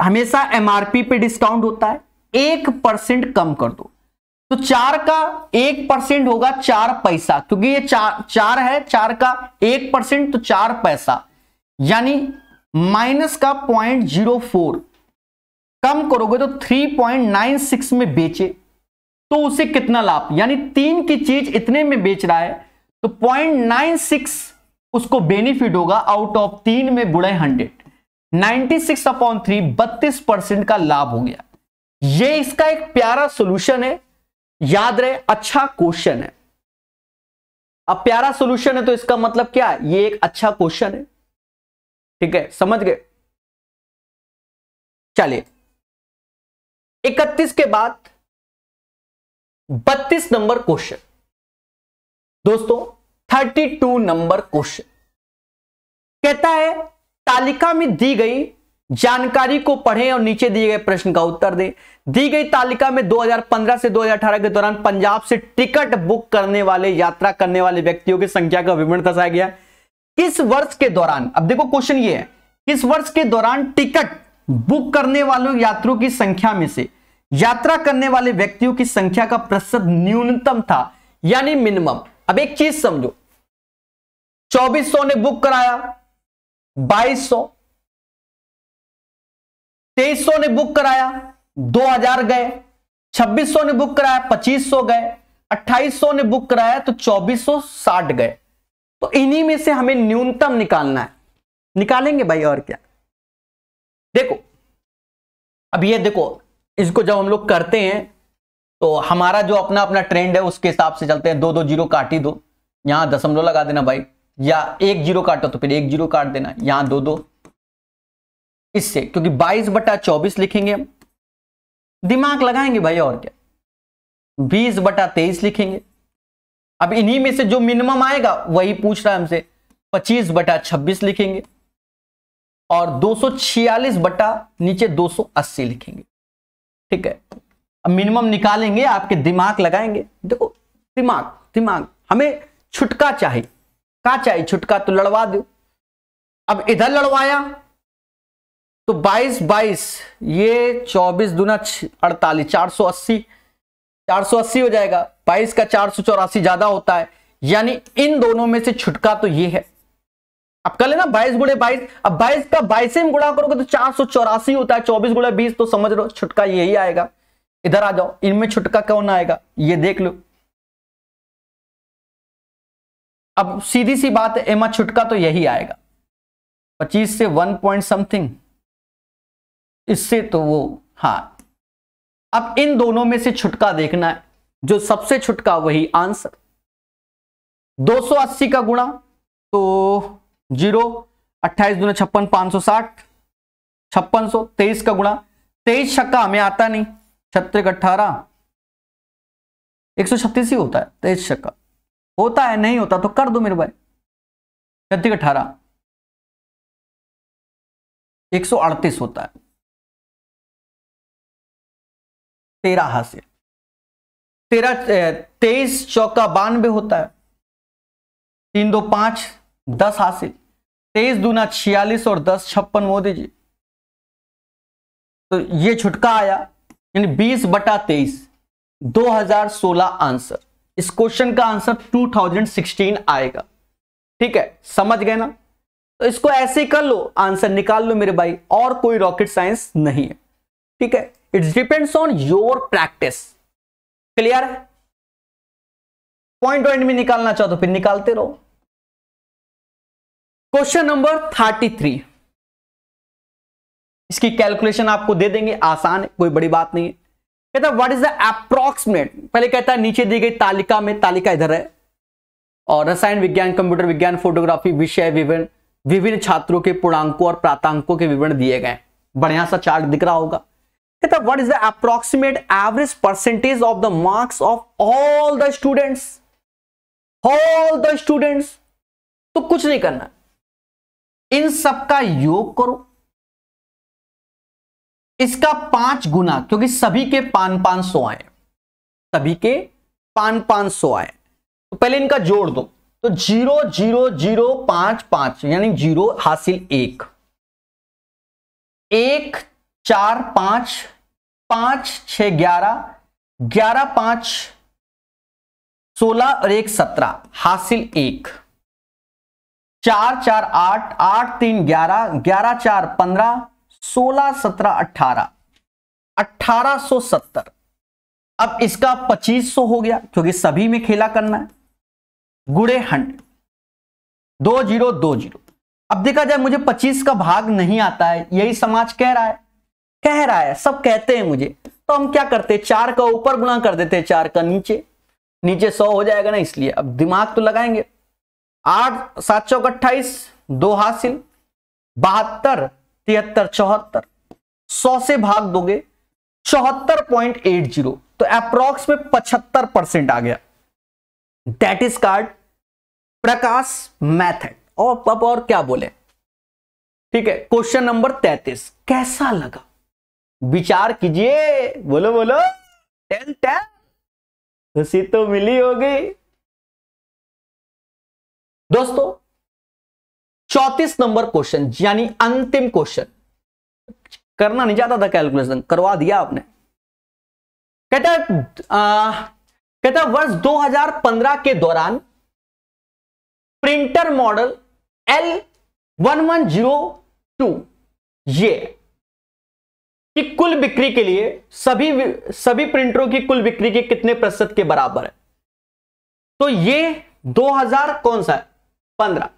हमेशा एमआरपी पे डिस्काउंट होता है एक परसेंट कम कर दो तो चार का एक परसेंट होगा चार पैसा क्योंकि ये चार चार है चार का एक परसेंट तो चार पैसा यानी माइनस का पॉइंट जीरो फोर कम करोगे तो थ्री पॉइंट नाइन सिक्स में बेचे तो उसे कितना लाभ यानी तीन की चीज इतने में बेच रहा है तो पॉइंट नाइन सिक्स उसको बेनिफिट होगा आउट ऑफ तीन में बुढ़े hundred ninety six upon three बत्तीस परसेंट का लाभ हो गया ये इसका एक प्यारा सोल्यूशन है याद रहे अच्छा क्वेश्चन है अब प्यारा सोल्यूशन है तो इसका मतलब क्या है ये एक अच्छा क्वेश्चन है ठीक है समझ गए चलिए इकतीस के बाद बत्तीस नंबर क्वेश्चन दोस्तों 32 नंबर क्वेश्चन कहता है तालिका में दी गई जानकारी को पढ़ें और नीचे दिए गए प्रश्न का उत्तर दें दी गई तालिका में 2015 से 2018 के दौरान पंजाब से टिकट बुक करने वाले यात्रा करने वाले व्यक्तियों की संख्या का विवरण दर्शाया गया किस वर्ष के दौरान अब देखो क्वेश्चन ये है किस वर्ष के दौरान टिकट बुक करने वालों यात्रियों की संख्या में से यात्रा करने वाले व्यक्तियों की संख्या का प्रतिशत न्यूनतम था यानी मिनिमम अब एक चीज समझो 2400 ने बुक कराया 2200 2300 ने बुक कराया 2000 गए 2600 ने बुक कराया 2500 गए 2800 ने बुक कराया तो 2460 गए तो इन्हीं में से हमें न्यूनतम निकालना है निकालेंगे भाई और क्या देखो अब ये देखो इसको जब हम लोग करते हैं तो हमारा जो अपना अपना ट्रेंड है उसके हिसाब से चलते हैं दो दो जीरो काट ही दो यहां दशमलव लगा देना भाई या एक जीरो काटो तो फिर एक जीरो काट देना यहां दो दो इससे क्योंकि बाईस बटा चौबीस लिखेंगे हम दिमाग लगाएंगे भाई और क्या बीस बटा तेईस लिखेंगे अब इन्हीं में से जो मिनिमम आएगा वही पूछ रहा है हमसे पच्चीस बटा छब्बीस लिखेंगे और दो सौ छियालीस बटा नीचे दो सौ अस्सी लिखेंगे ठीक है मिनिमम निकालेंगे आपके दिमाग लगाएंगे देखो दिमाग दिमाग हमें छुटका चाहिए का चाहिए छुटका तो लड़वा दो अब इधर लड़वाया तो 22 22 ये 24 दुना अड़तालीस चार सौ अस्सी चार सौ अस्सी हो जाएगा 22 का चार सौ चौरासी ज्यादा होता है यानी इन दोनों में से छुटका तो ये है अब कर लेना बाईस गुड़े बाईस अब बाईस का बाईस में गुड़ा करोगे तो चार सौ चौरासी होता है चौबीस गुड़ा बीस तो समझ लो छुटका यही आएगा इधर आ जाओ इनमें छुटका कौन आएगा ये देख लो अब सीधी सी बात है एमा छुटका तो यही आएगा 25 से 1 पॉइंट समथिंग इससे तो वो हाँ अब इन दोनों में से छुटका देखना है जो सबसे छुटका वही आंसर 280 का गुणा तो जीरो अट्ठाईस दूना छप्पन पांच सौ साठ छप्पन सौ तेईस का गुणा तेईस छक्का हमें आता नहीं छत्रिक अट्ठारह एक सौ छत्तीस ही होता है तेईस का होता है नहीं होता तो कर दो मेरे भाई छत्तीस अठारह एक सौ अड़तीस होता है तेरह हास्य तेरह तेईस चौका बानवे होता है तीन दो पांच दस हासिल तेईस दूना छियालीस और दस छप्पन मोदी जी तो ये छुटका आया यानी बीस बटा तेईस सोलह आंसर इस क्वेश्चन का आंसर 2016 आएगा ठीक है समझ गए ना तो इसको ऐसे ही कर लो आंसर निकाल लो मेरे भाई और कोई रॉकेट साइंस नहीं है ठीक है it's depends on your practice clear है पॉइंट पॉइंट में निकालना चाहो तो फिर निकालते रहो क्वेश्चन नंबर थर्टी थ्री इसकी कैलकुलेशन आपको दे देंगे आसान है कोई बड़ी बात नहीं है कहता व्हाट इज द अप्रोक्सिमेट पहले कहता है नीचे दी गई तालिका में तालिका इधर है और रसायन विज्ञान कंप्यूटर विज्ञान फोटोग्राफी विषय विवरण विभिन्न छात्रों के पूर्णांकों और प्रातांकों के विवरण दिए गए बढ़िया सा चार्ट दिख रहा होगा कहता what is the approximate average percentage of the marks of all the students all the students तो कुछ नहीं करना इन सबका योग करो इसका पांच गुना क्योंकि सभी के पान पांच सौ आए सभी के पान पांच सौ आए तो पहले इनका जोड़ दो तो जीरो जीरो जीरो पांच पांच यानी जीरो हासिल एक एक चार पांच पांच छ ग्यारह ग्यारह पांच सोलह और एक सत्रह हासिल एक चार चार आठ आठ तीन ग्यारह ग्यारह चार पंद्रह सोलह सत्रह सो सत्तर अब इसका 2500 हो गया क्योंकि सभी में खेला करना है गुड़े हंड दो जीरो दो जीरो अब देखा जाए मुझे 25 का भाग नहीं आता है यही समाज कह रहा है कह रहा है सब कहते हैं मुझे तो हम क्या करते हैं चार का ऊपर गुणा कर देते हैं चार का नीचे नीचे सौ हो जाएगा ना इसलिए अब दिमाग तो लगाएंगे आठ सात सौ अट्ठाईस दो हासिल बहत्तर तिहत्तर चौहत्तर सौ से भाग दोगे चौहत्तर पॉइंट एट जीरो तो अप्रोक्स में पचहत्तर परसेंट आ गया that is card Prakash method और अब और क्या बोले ठीक है क्वेश्चन नंबर तैतीस कैसा लगा विचार कीजिए बोलो बोलो टेन टेन खुशी तो मिली होगी दोस्तों चौतीस नंबर क्वेश्चन यानी अंतिम क्वेश्चन करना नहीं चाहता था कैलकुलेशन करवा दिया आपने कहता कहता वर्ष 2015 के दौरान printer model L one one zero two ये कि कुल बिक्री के लिए सभी सभी प्रिंटरों की कुल बिक्री के कितने प्रतिशत के बराबर है तो ये 2000 कौन सा है 15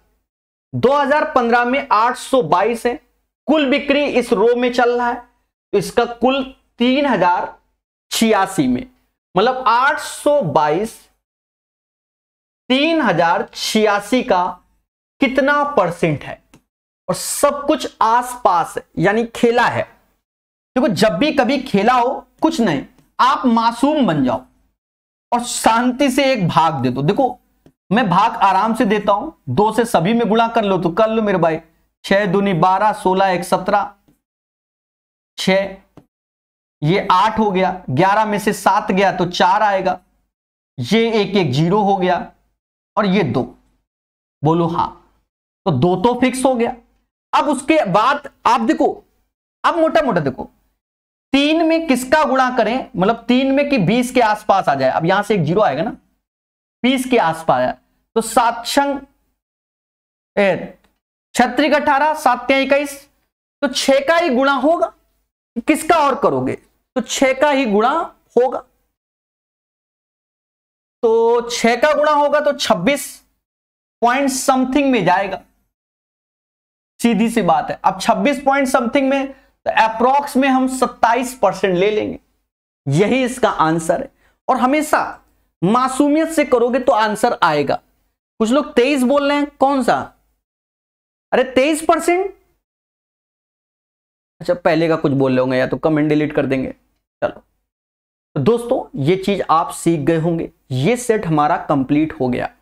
2015 में 822 है कुल बिक्री इस रो में चल रहा है तो इसका कुल तीन हजार छियासी में मतलब 822 तीन हजार छियासी का कितना परसेंट है और सब कुछ आसपास है यानी खेला है देखो जब भी कभी खेला हो कुछ नहीं आप मासूम बन जाओ और शांति से एक भाग दे दो देखो मैं भाग आराम से देता हूं दो से सभी में गुणा कर लो तो कर लो मेरे भाई छह दूनी बारह सोलह एक सत्रह छ ये आठ हो गया ग्यारह में से सात गया तो चार आएगा ये एक एक जीरो हो गया और ये दो बोलो हां तो दो तो फिक्स हो गया अब उसके बाद आप देखो अब मोटा मोटा देखो तीन में किसका गुणा करें मतलब तीन में कि बीस के आसपास आ जाए अब यहां से एक जीरो आएगा ना बीस के आसपास है तो सात संग अठारह सात इक्कीस तो छ का ही गुणा होगा किसका और करोगे तो छह का ही गुणा होगा तो छ का गुणा होगा तो छब्बीस पॉइंट समथिंग में जाएगा सीधी सी बात है अब छब्बीस पॉइंट समथिंग में तो अप्रोक्स में हम सत्ताईस परसेंट ले लेंगे यही इसका आंसर है और हमेशा मासूमियत से करोगे तो आंसर आएगा कुछ लोग तेईस बोल रहे हैं कौन सा अरे तेईस परसेंट अच्छा पहले का कुछ बोल रहे होंगे या तो कमेंट डिलीट कर देंगे चलो तो दोस्तों ये चीज आप सीख गए होंगे ये सेट हमारा कंप्लीट हो गया